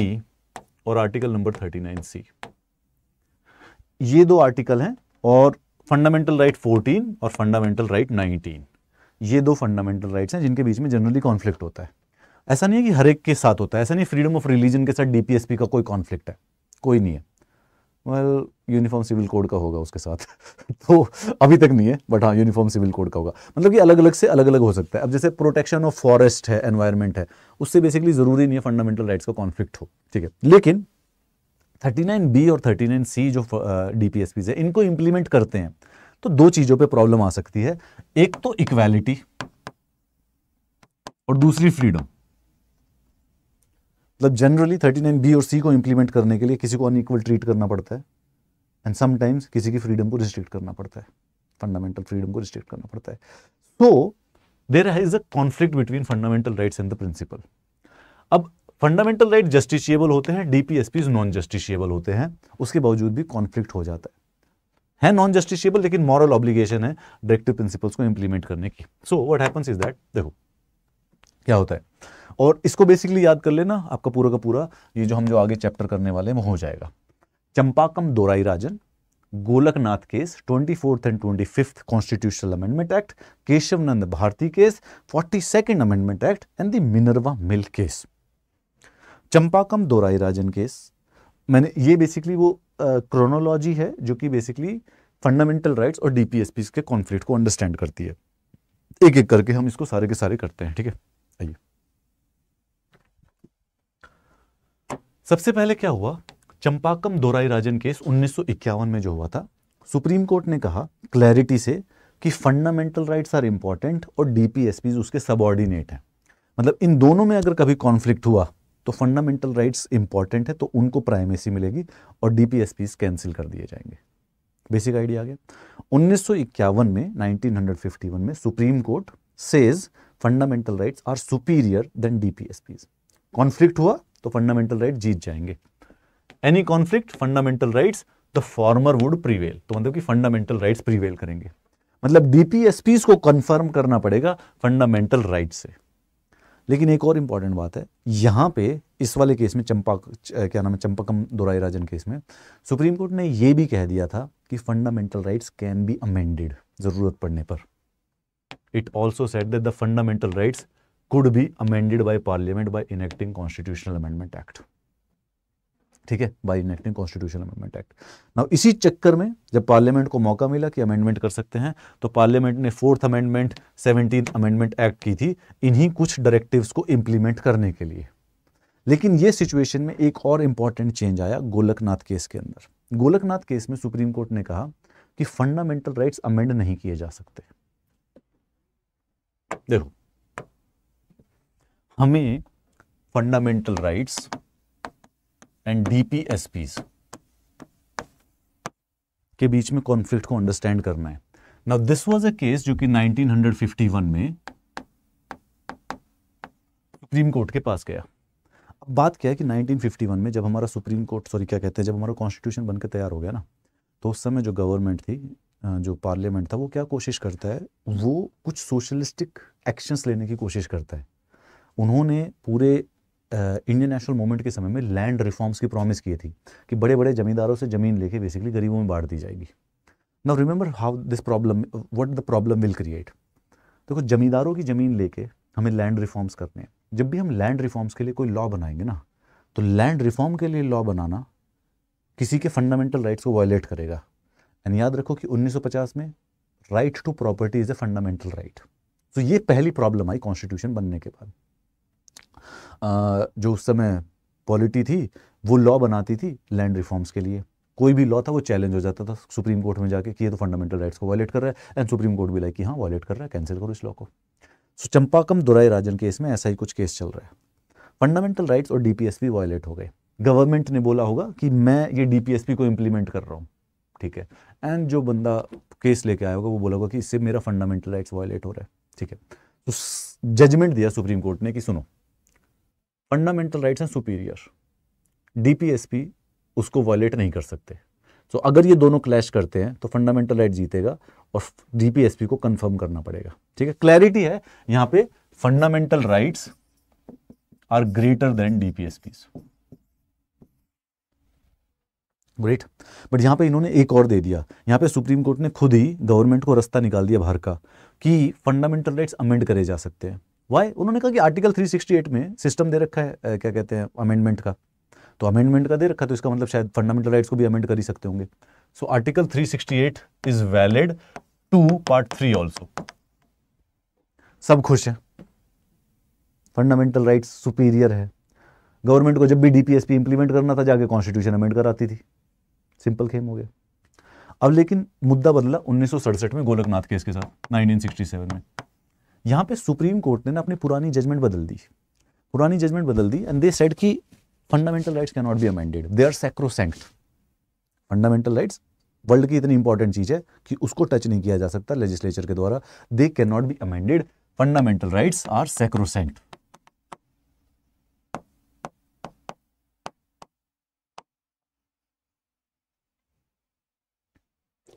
और आर्टिकल नंबर 39 सी ये दो आर्टिकल हैं और फंडामेंटल राइट 14 और फंडामेंटल राइट 19 ये दो फंडामेंटल राइट्स हैं जिनके बीच में जनरली कॉन्फ्लिक्ट होता है ऐसा नहीं है कि हर एक के साथ होता है ऐसा नहीं फ्रीडम ऑफ रिलीजन के साथ डीपीएसपी का कोई कॉन्फ्लिक्ट है कोई नहीं है वेल यूनिफॉर्म सिविल कोड का होगा उसके साथ तो अभी तक नहीं है बट हाँ यूनिफॉर्म सिविल कोड का होगा मतलब कि अलग अलग से अलग अलग हो सकता है अब जैसे प्रोटेक्शन ऑफ फॉरेस्ट है एनवायरमेंट है उससे बेसिकली ज़रूरी नहीं है फंडामेंटल राइट्स का कॉन्फ्लिक्ट हो ठीक है लेकिन बी और सी जो डी पी है इनको इंप्लीमेंट करते हैं तो दो चीज़ों पर प्रॉब्लम आ सकती है एक तो इक्वेलिटी और दूसरी फ्रीडम मतलब जनरली थर्टी नाइन बी और सी को इम्प्लीमेंट करने के लिए किसी को अनइक्वल ट्रीट करना पड़ता है एंड समटाइम्स किसी की फ्रीडम को रिस्ट्रिक्ट करना पड़ता है फंडामेंटल फ्रीडम को रिस्ट्रिक्ट करना पड़ता है so there is a conflict between fundamental rights and the principle अब फंडामेंटल राइट जस्टिशियबल होते हैं डीपीएसपी नॉन जस्टिशियबल होते हैं उसके बावजूद भी कॉन्फ्लिक्ट हो जाता है है नॉन जस्टिशियबल लेकिन मॉरल ऑब्लिगेशन है डायरेक्टिव प्रिंसिपल्स को इंप्लीमेंट करने की so what happens is that देखो क्या होता है और इसको बेसिकली याद कर लेना आपका पूरा का पूरा ये जो हम जो आगे चैप्टर करने वाले हैं वो हो जाएगा Champakam Dorairajan Golaknath case twenty fourth and twenty fifth constitutional amendment act Kesavananda Bharati case forty second amendment act and Minerva mill case Champakam Dorairajan case मैंने ये बेसिकली वो क्रोनोलॉजी uh, है जो कि बेसिकली फंडामेंटल राइट्स और डीपीएसपी के कॉन्फ्लिक्ट को अंडरस्टैंड करती है एक एक करके हम इसको सारे के सारे करते हैं ठीक है आइए सबसे पहले क्या हुआ चंपाकम दोराई राजन केस उन्नीस में जो हुआ था सुप्रीम कोर्ट ने कहा क्लैरिटी से कि फंडामेंटल राइट्स आर इंपॉर्टेंट और डीपीएसपी उसके ऑर्डिनेट हैं मतलब इन दोनों में अगर कभी कॉन्फ्लिक्ट हुआ तो फंडामेंटल राइट्स इंपॉर्टेंट है तो उनको प्राइमेसी मिलेगी और डीपीएसपी कैंसिल कर दिए जाएंगे बेसिक आइडिया आ गया उन्नीस में 1951 में supreme court says fundamental rights are superior than DPSPs conflict हुआ तो फंडामेंटल राइट जीत जाएंगे any conflict fundamental right the former would prevail तो मतलब कि फंडामेंटल राइट प्रीवेल करेंगे मतलब डीपीएसपी को कंफर्म करना पड़ेगा फंडामेंटल राइट से लेकिन एक और इंपॉर्टेंट बात है यहां पे इस वाले केस में चंपा क्या नाम है चंपकम दुराई राजन केस में सुप्रीम कोर्ट ने यह भी कह दिया था कि fundamental rights can be amended ज़रूरत पड़ने पर it also said that the fundamental rights could be amended by parliament by enacting constitutional amendment act ठीक है by enacting constitution amendment act now इसी चक्कर में जब पार्लियामेंट को मौका मिला कि अमेंडमेंट कर सकते हैं तो पार्लियामेंट ने fourth amendment seventeen amendment act की थी इन्हीं कुछ डायरेक्टिव को इम्प्लीमेंट करने के लिए लेकिन ये सिचुएशन में एक और इंपॉर्टेंट चेंज आया गोलकनाथ केस के अंदर गोलकनाथ केस में सुप्रीम कोर्ट ने कहा कि फंडामेंटल राइट्स अमेंड नहीं किए जा सकते देखो हमें फंडामेंटल राइट्स एंड डीपीएसपी के बीच में कॉन्फ्लिक्ट को अंडरस्टैंड करना है now this was a case जो कि 1951 में सुप्रीम कोर्ट के पास गया अब बात क्या है कि 1951 में जब हमारा सुप्रीम कोर्ट सॉरी क्या कहते हैं जब हमारा कॉन्स्टिट्यूशन बनकर तैयार हो गया ना तो उस समय जो गवर्नमेंट थी जो पार्लियामेंट था वो क्या कोशिश करता है वो कुछ सोशलिस्टिक एक्शंस लेने की कोशिश करता है उन्होंने पूरे इंडियन नेशनल मूवमेंट के समय में लैंड रिफॉर्म्स की प्रॉमिस किए थी कि बड़े बड़े जमींदारों से ज़मीन लेके बेसिकली गरीबों में बांट दी जाएगी now remember how this problem what the problem will create देखो जमींदारों की ज़मीन लेके हमें लैंड रिफॉर्म्स करने हैं जब भी हम लैंड रिफॉर्म्स के लिए कोई लॉ बनाएंगे ना तो लैंड रिफॉर्म के लिए लॉ बनाना किसी के फंडामेंटल राइट्स को वायलेट करेगा एंड याद रखो कि 1950 में right to property is a fundamental right तो ये पहली प्रॉब्लम आई कॉन्स्टिट्यूशन बनने के बाद जो उस समय पॉलिटी थी वो लॉ बनाती थी लैंड रिफॉर्म्स के लिए कोई भी लॉ था वो चैलेंज हो जाता था सुप्रीम कोर्ट में जाके कि ये तो फंडामेंटल राइट्स को वायलेट कर रहा है एंड सुप्रीम कोर्ट भी लाइक कि हाँ वायलेट कर रहा है कैंसिल करो इस लॉ को सो चंपाकम दुराई राजन केस में ऐसा ही कुछ केस चल रहा है फंडामेंटल राइट्स और डीपीएसपी वायलेट हो गए गवर्नमेंट ने बोला होगा कि मैं ये डीपीएसपी को इम्प्लीमेंट कर रहा हूँ ठीक है एंड जो बंदा केस लेके आया होगा वो बोला होगा कि इससे मेरा फंडामेंटल राइट्स वायलेट हो रहा है ठीक है तो जजमेंट दिया सुप्रीम कोर्ट ने कि सुनो फंडामेंटल राइट्स हैं सुपीरियर डीपीएसपी उसको वायलेट नहीं कर सकते तो so, अगर ये दोनों क्लैश करते हैं तो फंडामेंटल राइट जीतेगा और डीपीएसपी को कंफर्म करना पड़ेगा ठीक है क्लैरिटी है यहां पे fundamental rights are greater than DPSP great but यहां पे इन्होंने एक और दे दिया यहां पे सुप्रीम कोर्ट ने खुद ही गवर्नमेंट को रास्ता निकाल दिया बाहर का कि फंडामेंटल राइट्स अमेंड करे जा सकते हैं वाई उन्होंने कहा कि आर्टिकल 368 में सिस्टम दे रखा है क्या कहते हैं अमेंडमेंट का तो अमेंडमेंट का दे रखा है तो इसका मतलब शायद फंडामेंटल राइट्स को भी अमेंड कर ही सकते होंगे so article 368 is valid to part three also सब खुश हैं फंडामेंटल राइट्स सुपीरियर है गवर्नमेंट को जब भी डीपीएसपी इंप्लीमेंट करना था जाके कॉन्स्टिट्यूशन अमेंड कराती थी सिंपल खेम हो गया अब लेकिन मुद्दा बदला उन्नीस में गोलकनाथ केस के साथ नाइनटीन में यहाँ पे सुप्रीम कोर्ट ने ना अपनी पुरानी जजमेंट बदल दी पुरानी जजमेंट बदल दी एंड दे सेड कि fundamental rights can not be amended they are sacrosanct fundamental rights world की इतनी इंपॉर्टेंट चीज़ है कि उसको टच नहीं किया जा सकता लेजिस्लेचर के द्वारा they can not be amended fundamental rights are sacrosanct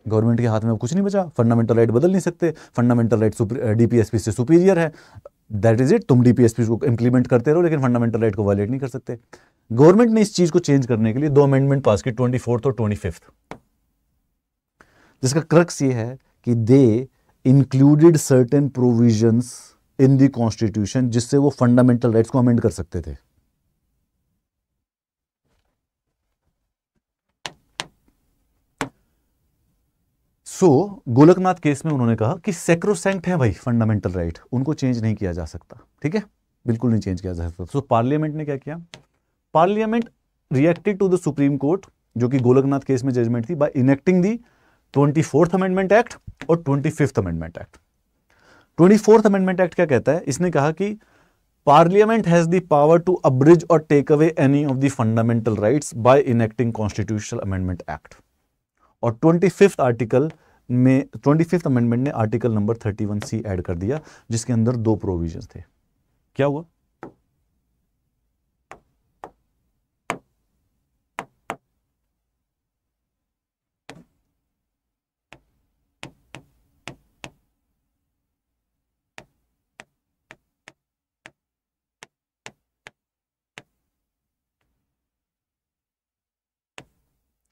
government के हाथ में कुछ नहीं बचा फंडामेंटल राइट बदल नहीं सकते फंडामेंटल राइट डीपीएसपी से सुपीरियर है दैट इज इट तुम डीपीएसपी को इंप्लीमेंट करते रहो लेकिन फंडामेंटल राइट को वायलेट नहीं कर सकते गवर्नमेंट ने इस चीज को चेंज करने के लिए दो अमेंडमेंट पास किए ट्वेंटी और ट्वेंटी जिसका क्रक्स ये है कि they included certain provision in the constitution जिससे वो फंडामेंटल राइट्स को अमेंड कर सकते थे सो so, गोलकनाथ केस में उन्होंने कहा कि सेक्रोसेंट है भाई फंडामेंटल राइट उनको चेंज नहीं किया जा सकता ठीक है बिल्कुल नहीं चेंज किया जा सकता सो so, पार्लियामेंट ने क्या किया parliament reacted to the supreme court जो कि गोलकनाथ केस में जजमेंट थी by enacting the twenty fourth amendment act और twenty fifth amendment act twenty fourth amendment act क्या कहता है इसने कहा कि parliament has the power to abridge और take away any of the fundamental rights by enacting constitutional amendment act और twenty fifth article में ट्वेंटी फिफ्थ अमेंडमेंट ने article number thirty one C add कर दिया जिसके अंदर दो प्रोविजन थे क्या हुआ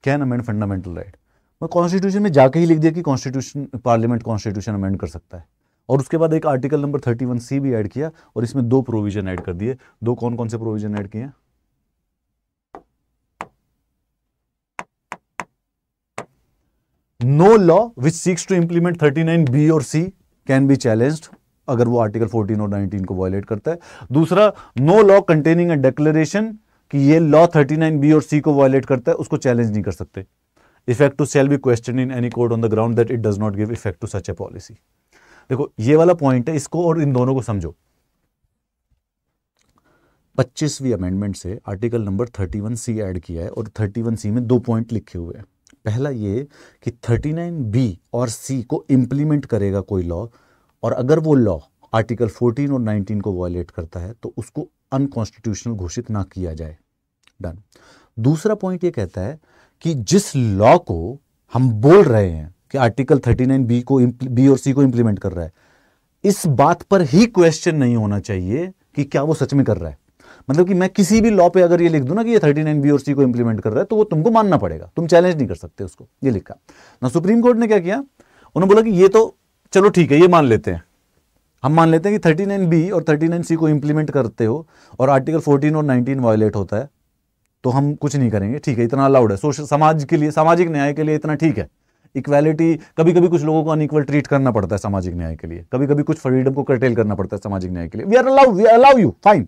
कैन अमेंड फंडामेंटल राइट और कॉन्स्टिट्यूशन में जाके ही लिख दिया कि कॉन्स्टिट्यूशन पार्लियामेंट कॉन्स्टिट्यूशन अमेंड कर सकता है और उसके बाद एक article number thirty one C भी ऐड किया और इसमें दो प्रोविजन ऐड कर दिए दो कौन कौन से प्रोविजन ऐड किए no law which seeks to implement thirty nine B और सी कैन बी चैलेंज्ड अगर वो आर्टिकल फोर्टीन और नाइनटीन को वायलेट करता है दूसरा no law containing a declaration कि ये लॉ नाइन बी और सी को वायलेट करता है उसको चैलेंज नहीं कर सकते effect to shall be question in any court on the ground that it does not give effect to such a policy देखो ये वाला पॉइंट है इसको और इन दोनों को समझो पच्चीसवीं अमेंडमेंट से article number thirty one C add किया है और थर्टी वन सी में दो पॉइंट लिखे हुए हैं पहला ये कि थर्टी नाइन बी और सी को इम्प्लीमेंट करेगा कोई लॉ और अगर वो लॉ आर्टिकल फोर्टीन और नाइनटीन को वायलेट करता है तो उसको अनकॉन्स्टिट्यूशनल घोषित ना किया जाए डन दूसरा पॉइंट ये कहता है कि जिस लॉ को हम बोल रहे हैं कि आर्टिकल 39 बी को बी और सी को इंप्लीमेंट कर रहा है इस बात पर ही क्वेश्चन नहीं होना चाहिए कि क्या वो सच में कर रहा है मतलब कि मैं किसी भी लॉ पे अगर ये लिख दूं ना कि ये 39 बी और सी को इंप्लीमेंट कर रहा है तो वो तुमको मानना पड़ेगा तुम चैलेंज नहीं कर सकते उसको ये लिखा ना सुप्रीम कोर्ट ने क्या किया उन्होंने बोला कि ये तो चलो ठीक है ये मान लेते हैं हम मान लेते हैं कि 39 बी और 39 सी को इंप्लीमेंट करते हो और आर्टिकल 14 और 19 वायलेट होता है तो हम कुछ नहीं करेंगे ठीक है इतना अलाउड है सोशल समाज के लिए सामाजिक न्याय के लिए इतना ठीक है इक्वालिटी कभी कभी कुछ लोगों को अनइक्वल ट्रीट करना पड़ता है सामाजिक न्याय के लिए कभी कभी कुछ फ्रीडम को कर्टेल करना पड़ता है सामाजिक न्याय के लिए we are allowed we allow you fine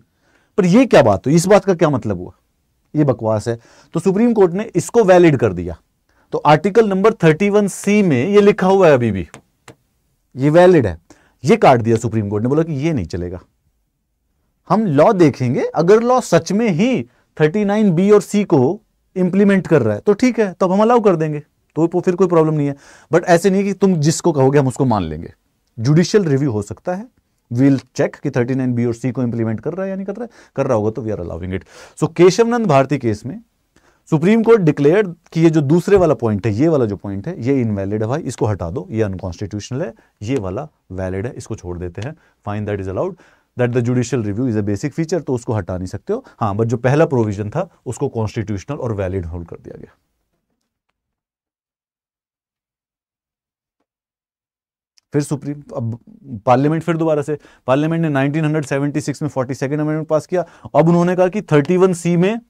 पर ये क्या बात हुई इस बात का क्या मतलब हुआ ये बकवास है तो सुप्रीम कोर्ट ने इसको वैलिड कर दिया तो article number thirty one C में यह लिखा हुआ है अभी भी ये वैलिड है ये काट दिया सुप्रीम कोर्ट ने बोला कि ये नहीं चलेगा हम लॉ देखेंगे अगर लॉ सच में ही 39 बी और सी को इंप्लीमेंट कर रहा है तो ठीक है तो अब हम अलाउ कर देंगे तो फिर कोई प्रॉब्लम नहीं है बट ऐसे नहीं कि तुम जिसको कहोगे हम उसको मान लेंगे जुडिशियल रिव्यू हो सकता है वील चेक कि 39 बी और सी को इंप्लीमेंट कर रहा है या नहीं कर रहा है कर रहा होगा तो we are allowing it so Kesavananda Bharati case में सुप्रीम कोर्ट डिक्लेयर कि ये जो दूसरे वाला पॉइंट है ये वाला जो पॉइंट है ये इनवैलिड है भाई इसको हटा दो ये अनकॉन्स्टिट्यूशनल है ये वाला वैलिड है इसको छोड़ देते हैं fine that is allowed that the judicial review is a basic feature तो उसको हटा नहीं सकते हो हाँ बट जो पहला प्रोविजन था उसको कॉन्स्टिट्यूशनल और वैलिड होल्ड कर दिया गया फिर सुप्रीम अब पार्लियामेंट फिर दोबारा से पार्लियामेंट ने 1976 में फोर्टी सेकेंड अमेंडमेंट पास किया अब उन्होंने कहा कि 31 सी में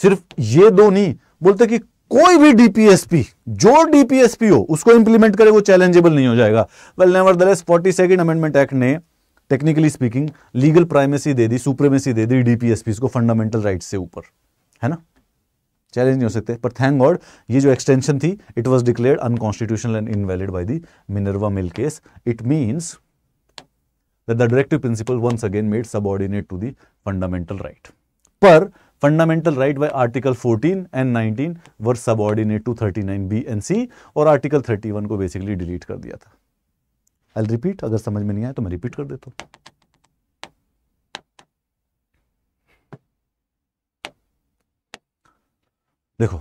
सिर्फ ये दो नहीं बोलते कि कोई भी डीपीएसपी जो डीपीएसपी हो उसको इंप्लीमेंट करे वो चैलेंजेबल नहीं हो जाएगा well nevertheless forty second amendment act ने टेक्निकली स्पीकिंग लीगल प्राइमेसी दे दी सुप्रीमेसी दे दी डीपीएसपी को फंडामेंटल राइट से ऊपर है ना चैलेंज नहीं हो सकते पर थैंक गॉड ये जो एक्सटेंशन थी it was declare unconstitutional and invalid by the Minerva Mill case it means the directive principle once again made subordinate to the fundamental right पर fundamental right by article 14 and 19 were subordinate to nine B and C और article 31 को basically delete कर दिया था I repeat अगर समझ में नहीं आया तो मैं रिपीट कर देता हूं देखो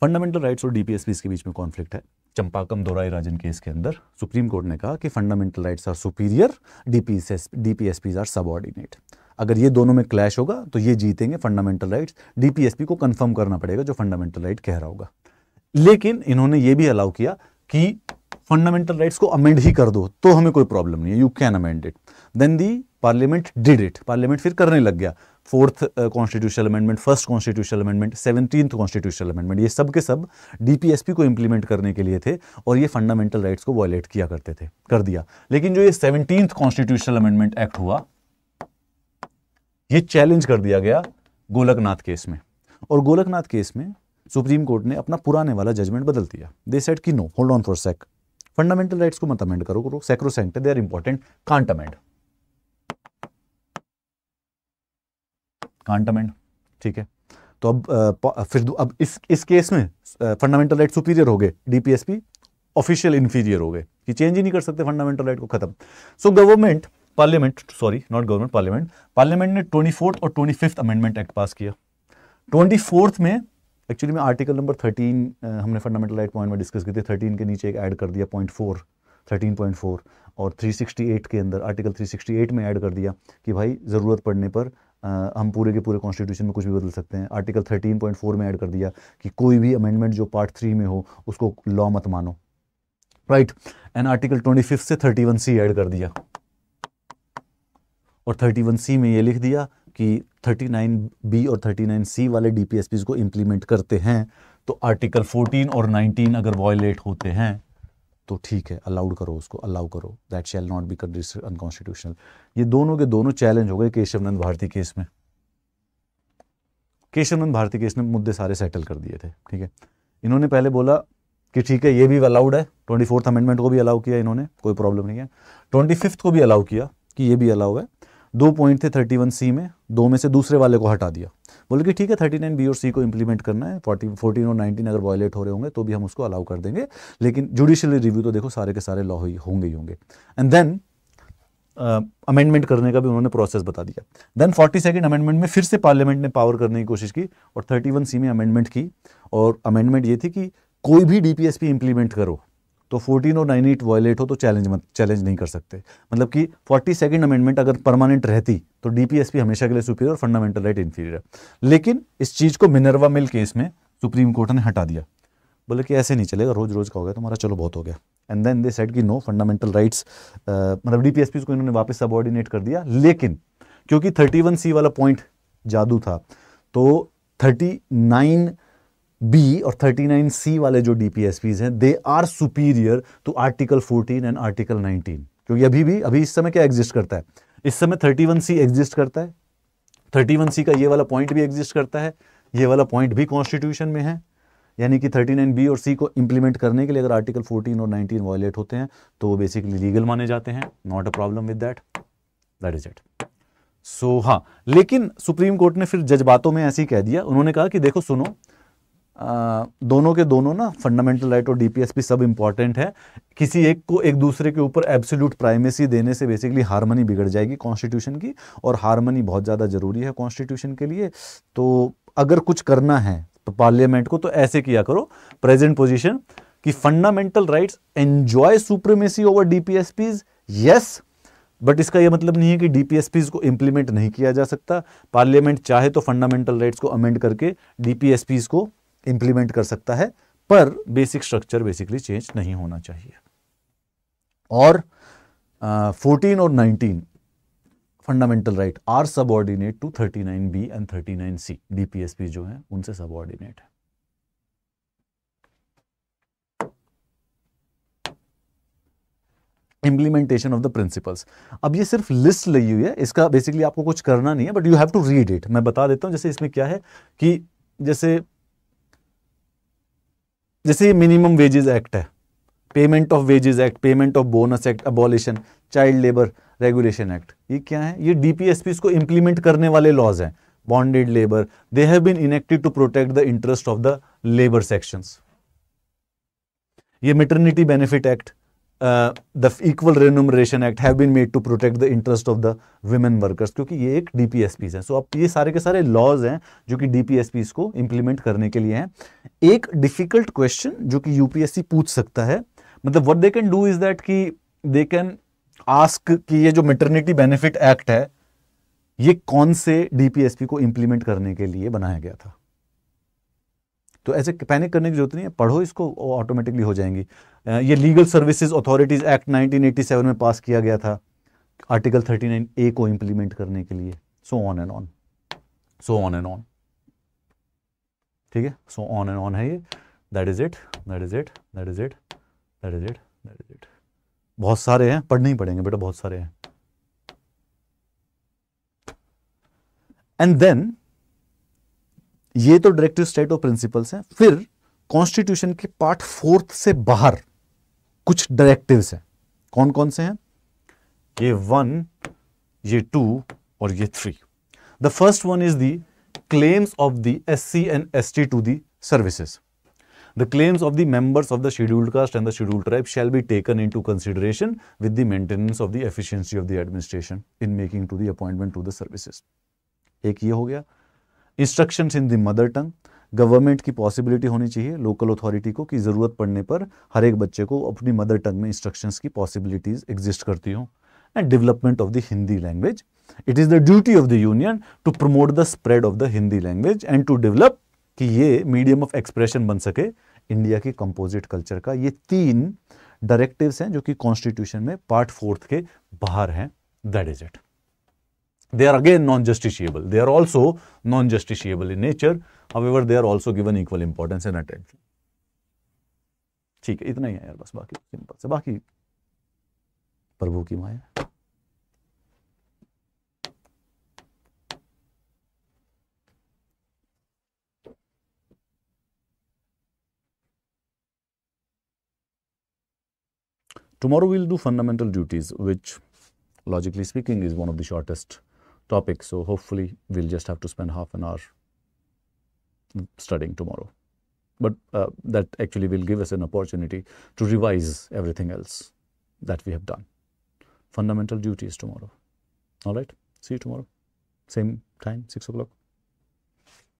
फंडामेंटल राइट्स और डीपीएसपी के बीच में कॉन्फ्लिक्ट है चंपाकम दोराई राजन केस के अंदर सुप्रीम कोर्ट ने कहा कि fundamental rights are superior DPS DPSP are ordinate अगर ये दोनों में क्लैश होगा तो ये जीतेंगे फंडामेंटल राइट्स डीपीएसपी को कंफर्म करना पड़ेगा जो फंडामेंटल राइट कह रहा होगा लेकिन इन्होंने ये भी अलाउ किया कि फंडामेंटल राइट्स को अमेंड ही कर दो तो हमें कोई प्रॉब्लम नहीं है you can amend it then the parliament did it parliament फिर करने लग गया fourth constitutional amendment first constitutional amendment seventeen constitutional amendment ये सब के सब डीपीएसपी को इंप्लीमेंट करने के लिए थे और ये फंडामेंटल राइट्स को वायलेट किया करते थे कर दिया लेकिन जो ये सेवनटीन कॉन्स्टिट्यूशनल अमेंडमेंट एक्ट हुआ ये चैलेंज कर दिया गया गोलकनाथ केस में और गोलकनाथ केस में सुप्रीम कोर्ट ने अपना पुराने वाला जजमेंट बदल दिया दे सेट कि no hold on for sake fundamental rights को मत अमेंड करो करो sacrosanct they are important can't amend can't amend ठीक है तो अब फिर अब इस इस केस में फंडामेंटल राइट सुपीरियर हो गए डीपीएसपी ऑफिशियल इन्फीरियर हो गए कि चेंज ही नहीं कर सकते फंडामेंटल राइट को खत्म so government parliament sorry not government parliament parliament ने ट्वेंटी और ट्वेंटी अमेंडमेंट एक्ट पास किया ट्वेंटी में एक्चुअली में आर्टिकल नंबर थर्टीन हमने फंडामेंटल राइट पॉइंट में डिस्कस की थी थर्टीन के नीचे एक ऐड कर दिया point four thirteen point four और थ्री सिक्सटी एट के अंदर आर्टिकल थ्री सिक्सटी एट में ऐड कर दिया कि भाई ज़रूरत पड़ने पर आ, हम पूरे के पूरे कॉन्स्टिट्यूशन में कुछ भी बदल सकते हैं आर्टिकल थर्टीन पॉइंट फोर में ऐड कर दिया कि कोई भी अमेंडमेंट जो पार्ट थ्री में हो उसको लॉ मत मानो right and article twenty fifth से थर्टी वन सी ऐड कर दिया और थर्टी वन सी में ये लिख दिया कि 39B और 39C वाले डी को इम्प्लीमेंट करते हैं तो आर्टिकल 14 और 19 अगर वॉयलेट होते हैं तो ठीक है अलाउड करो उसको अलाउ करो that shall not be consider unconstitutional ये दोनों के दोनों चैलेंज हो गए केशवनंद भारती केस में केशवनंद भारती केस ने मुद्दे सारे सेटल कर दिए थे ठीक है इन्होंने पहले बोला कि ठीक है ये भी अलाउड है ट्वेंटी फोर्थ अमेंडमेंट को भी अलाउ किया इन्होंने कोई प्रॉब्लम नहीं है ट्वेंटी फिफ्थ को भी अलाउ किया कि ये भी अलाउ है दो पॉइंट थे थर्टी वन सी में दो में से दूसरे वाले को हटा दिया बोले कि ठीक है थर्टी नाइन बी और सी को इम्प्लीमेंट करना है फोर्टी फोर्टीन और नाइनटीन अगर वॉयलेट हो रहे होंगे तो भी हम उसको अलाउ कर देंगे लेकिन जुडिशियल रिव्यू तो देखो सारे के सारे लॉ ही होंगे ही होंगे एंड देन अमेंडमेंट करने का भी उन्होंने प्रोसेस बता दिया देन फोर्टी सेकेंड अमेंडमेंट में फिर से पार्लियामेंट ने पावर करने की कोशिश की और थर्टी वन सी में अमेंडमेंट की और अमेंडमेंट ये थी कि कोई भी डीपीएसपी इंप्लीमेंट करो तो 14098 वॉयलेट हो तो चैलेंज मत चैलेंज नहीं कर सकते मतलब कि फोर्टी सेकेंड अमेंडमेंट अगर परमानेंट रहती तो डीपीएसपी हमेशा के लिए सुपीरियर और फंडामेंटल राइट इन्फीरियर है लेकिन इस चीज़ को मिनरवा मिल केस में सुप्रीम कोर्ट ने हटा दिया बोले कि ऐसे नहीं चलेगा रोज रोज का हो गया तुम्हारा चलो बहुत हो गया एंड देन दे सेट की नो फंडामेंटल राइट्स मतलब डीपीएसपी को इन्होंने वापस ऑर्डिनेट कर दिया लेकिन क्योंकि वन सी वाला पॉइंट जादू था तो नाइन बी और थर्टी नाइन सी वाले जो डीपीएसपीज हैं they are superior to article fourteen and article nineteen क्योंकि अभी भी अभी इस समय क्या एग्जिस्ट करता है इस समय थर्टी वन सी एग्जिस्ट करता है थर्टी वन सी का ये वाला पॉइंट भी एग्जिस्ट करता है ये वाला पॉइंट भी कॉन्स्टिट्यूशन में है यानी कि थर्टी नाइन बी और सी को इम्प्लीमेंट करने के लिए अगर आर्टिकल फोर्टीन और नाइनटीन वॉयलेट होते हैं तो वो बेसिकली लीगल माने जाते हैं not a problem with that that is it so हाँ लेकिन सुप्रीम कोर्ट ने फिर जज्बातों में ऐसे ही कह दिया उन्होंने कहा कि देखो सुनो दोनों के दोनों ना फंडामेंटल राइट और डीपीएसपी सब इंपॉर्टेंट है किसी एक को एक दूसरे के ऊपर एब्सोल्यूट प्राइमेसी देने से बेसिकली हारमनी बिगड़ जाएगी कॉन्स्टिट्यूशन की और हारमनी बहुत ज़्यादा ज़रूरी है कॉन्स्टिट्यूशन के लिए तो अगर कुछ करना है तो पार्लियामेंट को तो ऐसे किया करो प्रेजेंट पोजिशन कि fundamental rights enjoy supremacy over DPSPs yes but इसका यह मतलब नहीं है कि डीपीएसपीज को इंप्लीमेंट नहीं किया जा सकता पार्लियामेंट चाहे तो फंडामेंटल राइट्स को अमेंड करके डीपीएसपीज को इंप्लीमेंट कर सकता है पर बेसिक स्ट्रक्चर बेसिकली चेंज नहीं होना चाहिए और फोर्टीन और nineteen fundamental right are subordinate to thirty nine B and thirty nine C DPSP जो है उनसे सबऑर्डिनेट है इंप्लीमेंटेशन ऑफ द प्रिंसिपल्स अब ये सिर्फ लिस्ट लगी हुई है इसका बेसिकली आपको कुछ करना नहीं है but you have to read it मैं बता देता हूं जैसे इसमें क्या है कि जैसे जैसे मिनिमम वेजेस एक्ट है payment of wages act payment of bonus act abolition child labour regulation act ये क्या है ये डीपीएसपी को इम्प्लीमेंट करने वाले लॉज हैं bonded labour they have been enacted to protect the interest of the labour sections ये maternity benefit act the equal remuneration act have been made to protect the interest of the women workers क्योंकि ये एक D P S Ps हैं सो so, अब ये सारे के सारे लॉज हैं जो कि डी पी एस पीज को इंप्लीमेंट करने के लिए हैं एक डिफिकल्ट क्वेश्चन जो कि यूपीएससी पूछ सकता है मतलब what they can do is that कि दे कैन आस्क कि ये जो मेटर्निटी बेनिफिट एक्ट है ये कौन से डीपीएसपी को इंप्लीमेंट करने के लिए बनाया गया था तो ऐसे पैनिक करने की जरूरत नहीं है पढ़ो इसको ऑटोमेटिकली हो जाएंगी ये लीगल सर्विसेज अथॉरिटीज़ एक्ट 1987 में पास किया गया था आर्टिकल 39 ए को इंप्लीमेंट करने के लिए so on and on so on and on ठीक है सो ऑन एंड ऑन है ये that is it that is it that is it that is it that is it बहुत सारे हैं पढ़ने ही पड़ेंगे बेटा बहुत सारे हैं एंड देन ये तो डायरेक्टिव स्टेट ऑफ प्रिंसिपल्स हैं फिर कॉन्स्टिट्यूशन के पार्ट फोर्थ से बाहर कुछ डायरेक्टिव्स हैं कौन कौन से हैं ये वन ये टू और ये three the first one is the claims of the S C and S T to services the claims of the members of the scheduled caste and the scheduled tribe shall be taken into consideration with the maintenance of the efficiency of the administration in making to the appointment to the services एक ये हो गया instruction in the mother tongue government की possibility होनी चाहिए local authority को कि ज़रूरत पड़ने पर हर एक बच्चे को अपनी मदर टंग में इंस्ट्रक्शंस की पॉसिबिलिटीज़ एग्जिस्ट करती हों and development of the Hindi language it is the duty of the union to promote the spread of the Hindi language and to develop कि ये मीडियम ऑफ एक्सप्रेशन बन सके इंडिया की composite culture का ये तीन डायरेक्टिव्स हैं जो कि कॉन्स्टिट्यूशन में पार्ट फोर्थ के बाहर हैं that is it They are again non-justiciable. They are also non-justiciable in nature. However, they are also given equal importance and attention. ठीक है इतना ही है यार बस बाकी सिंपल से बाकी प्रभु की माया Tomorrow we'll do fundamental duties, which logically speaking is one of the shortest topic. So hopefully we'll just have to spend half an hour studying tomorrow. But uh, that actually will give us an opportunity to revise everything else that we have done. Fundamental duties tomorrow. All right. See you tomorrow. Same time, 6 o'clock.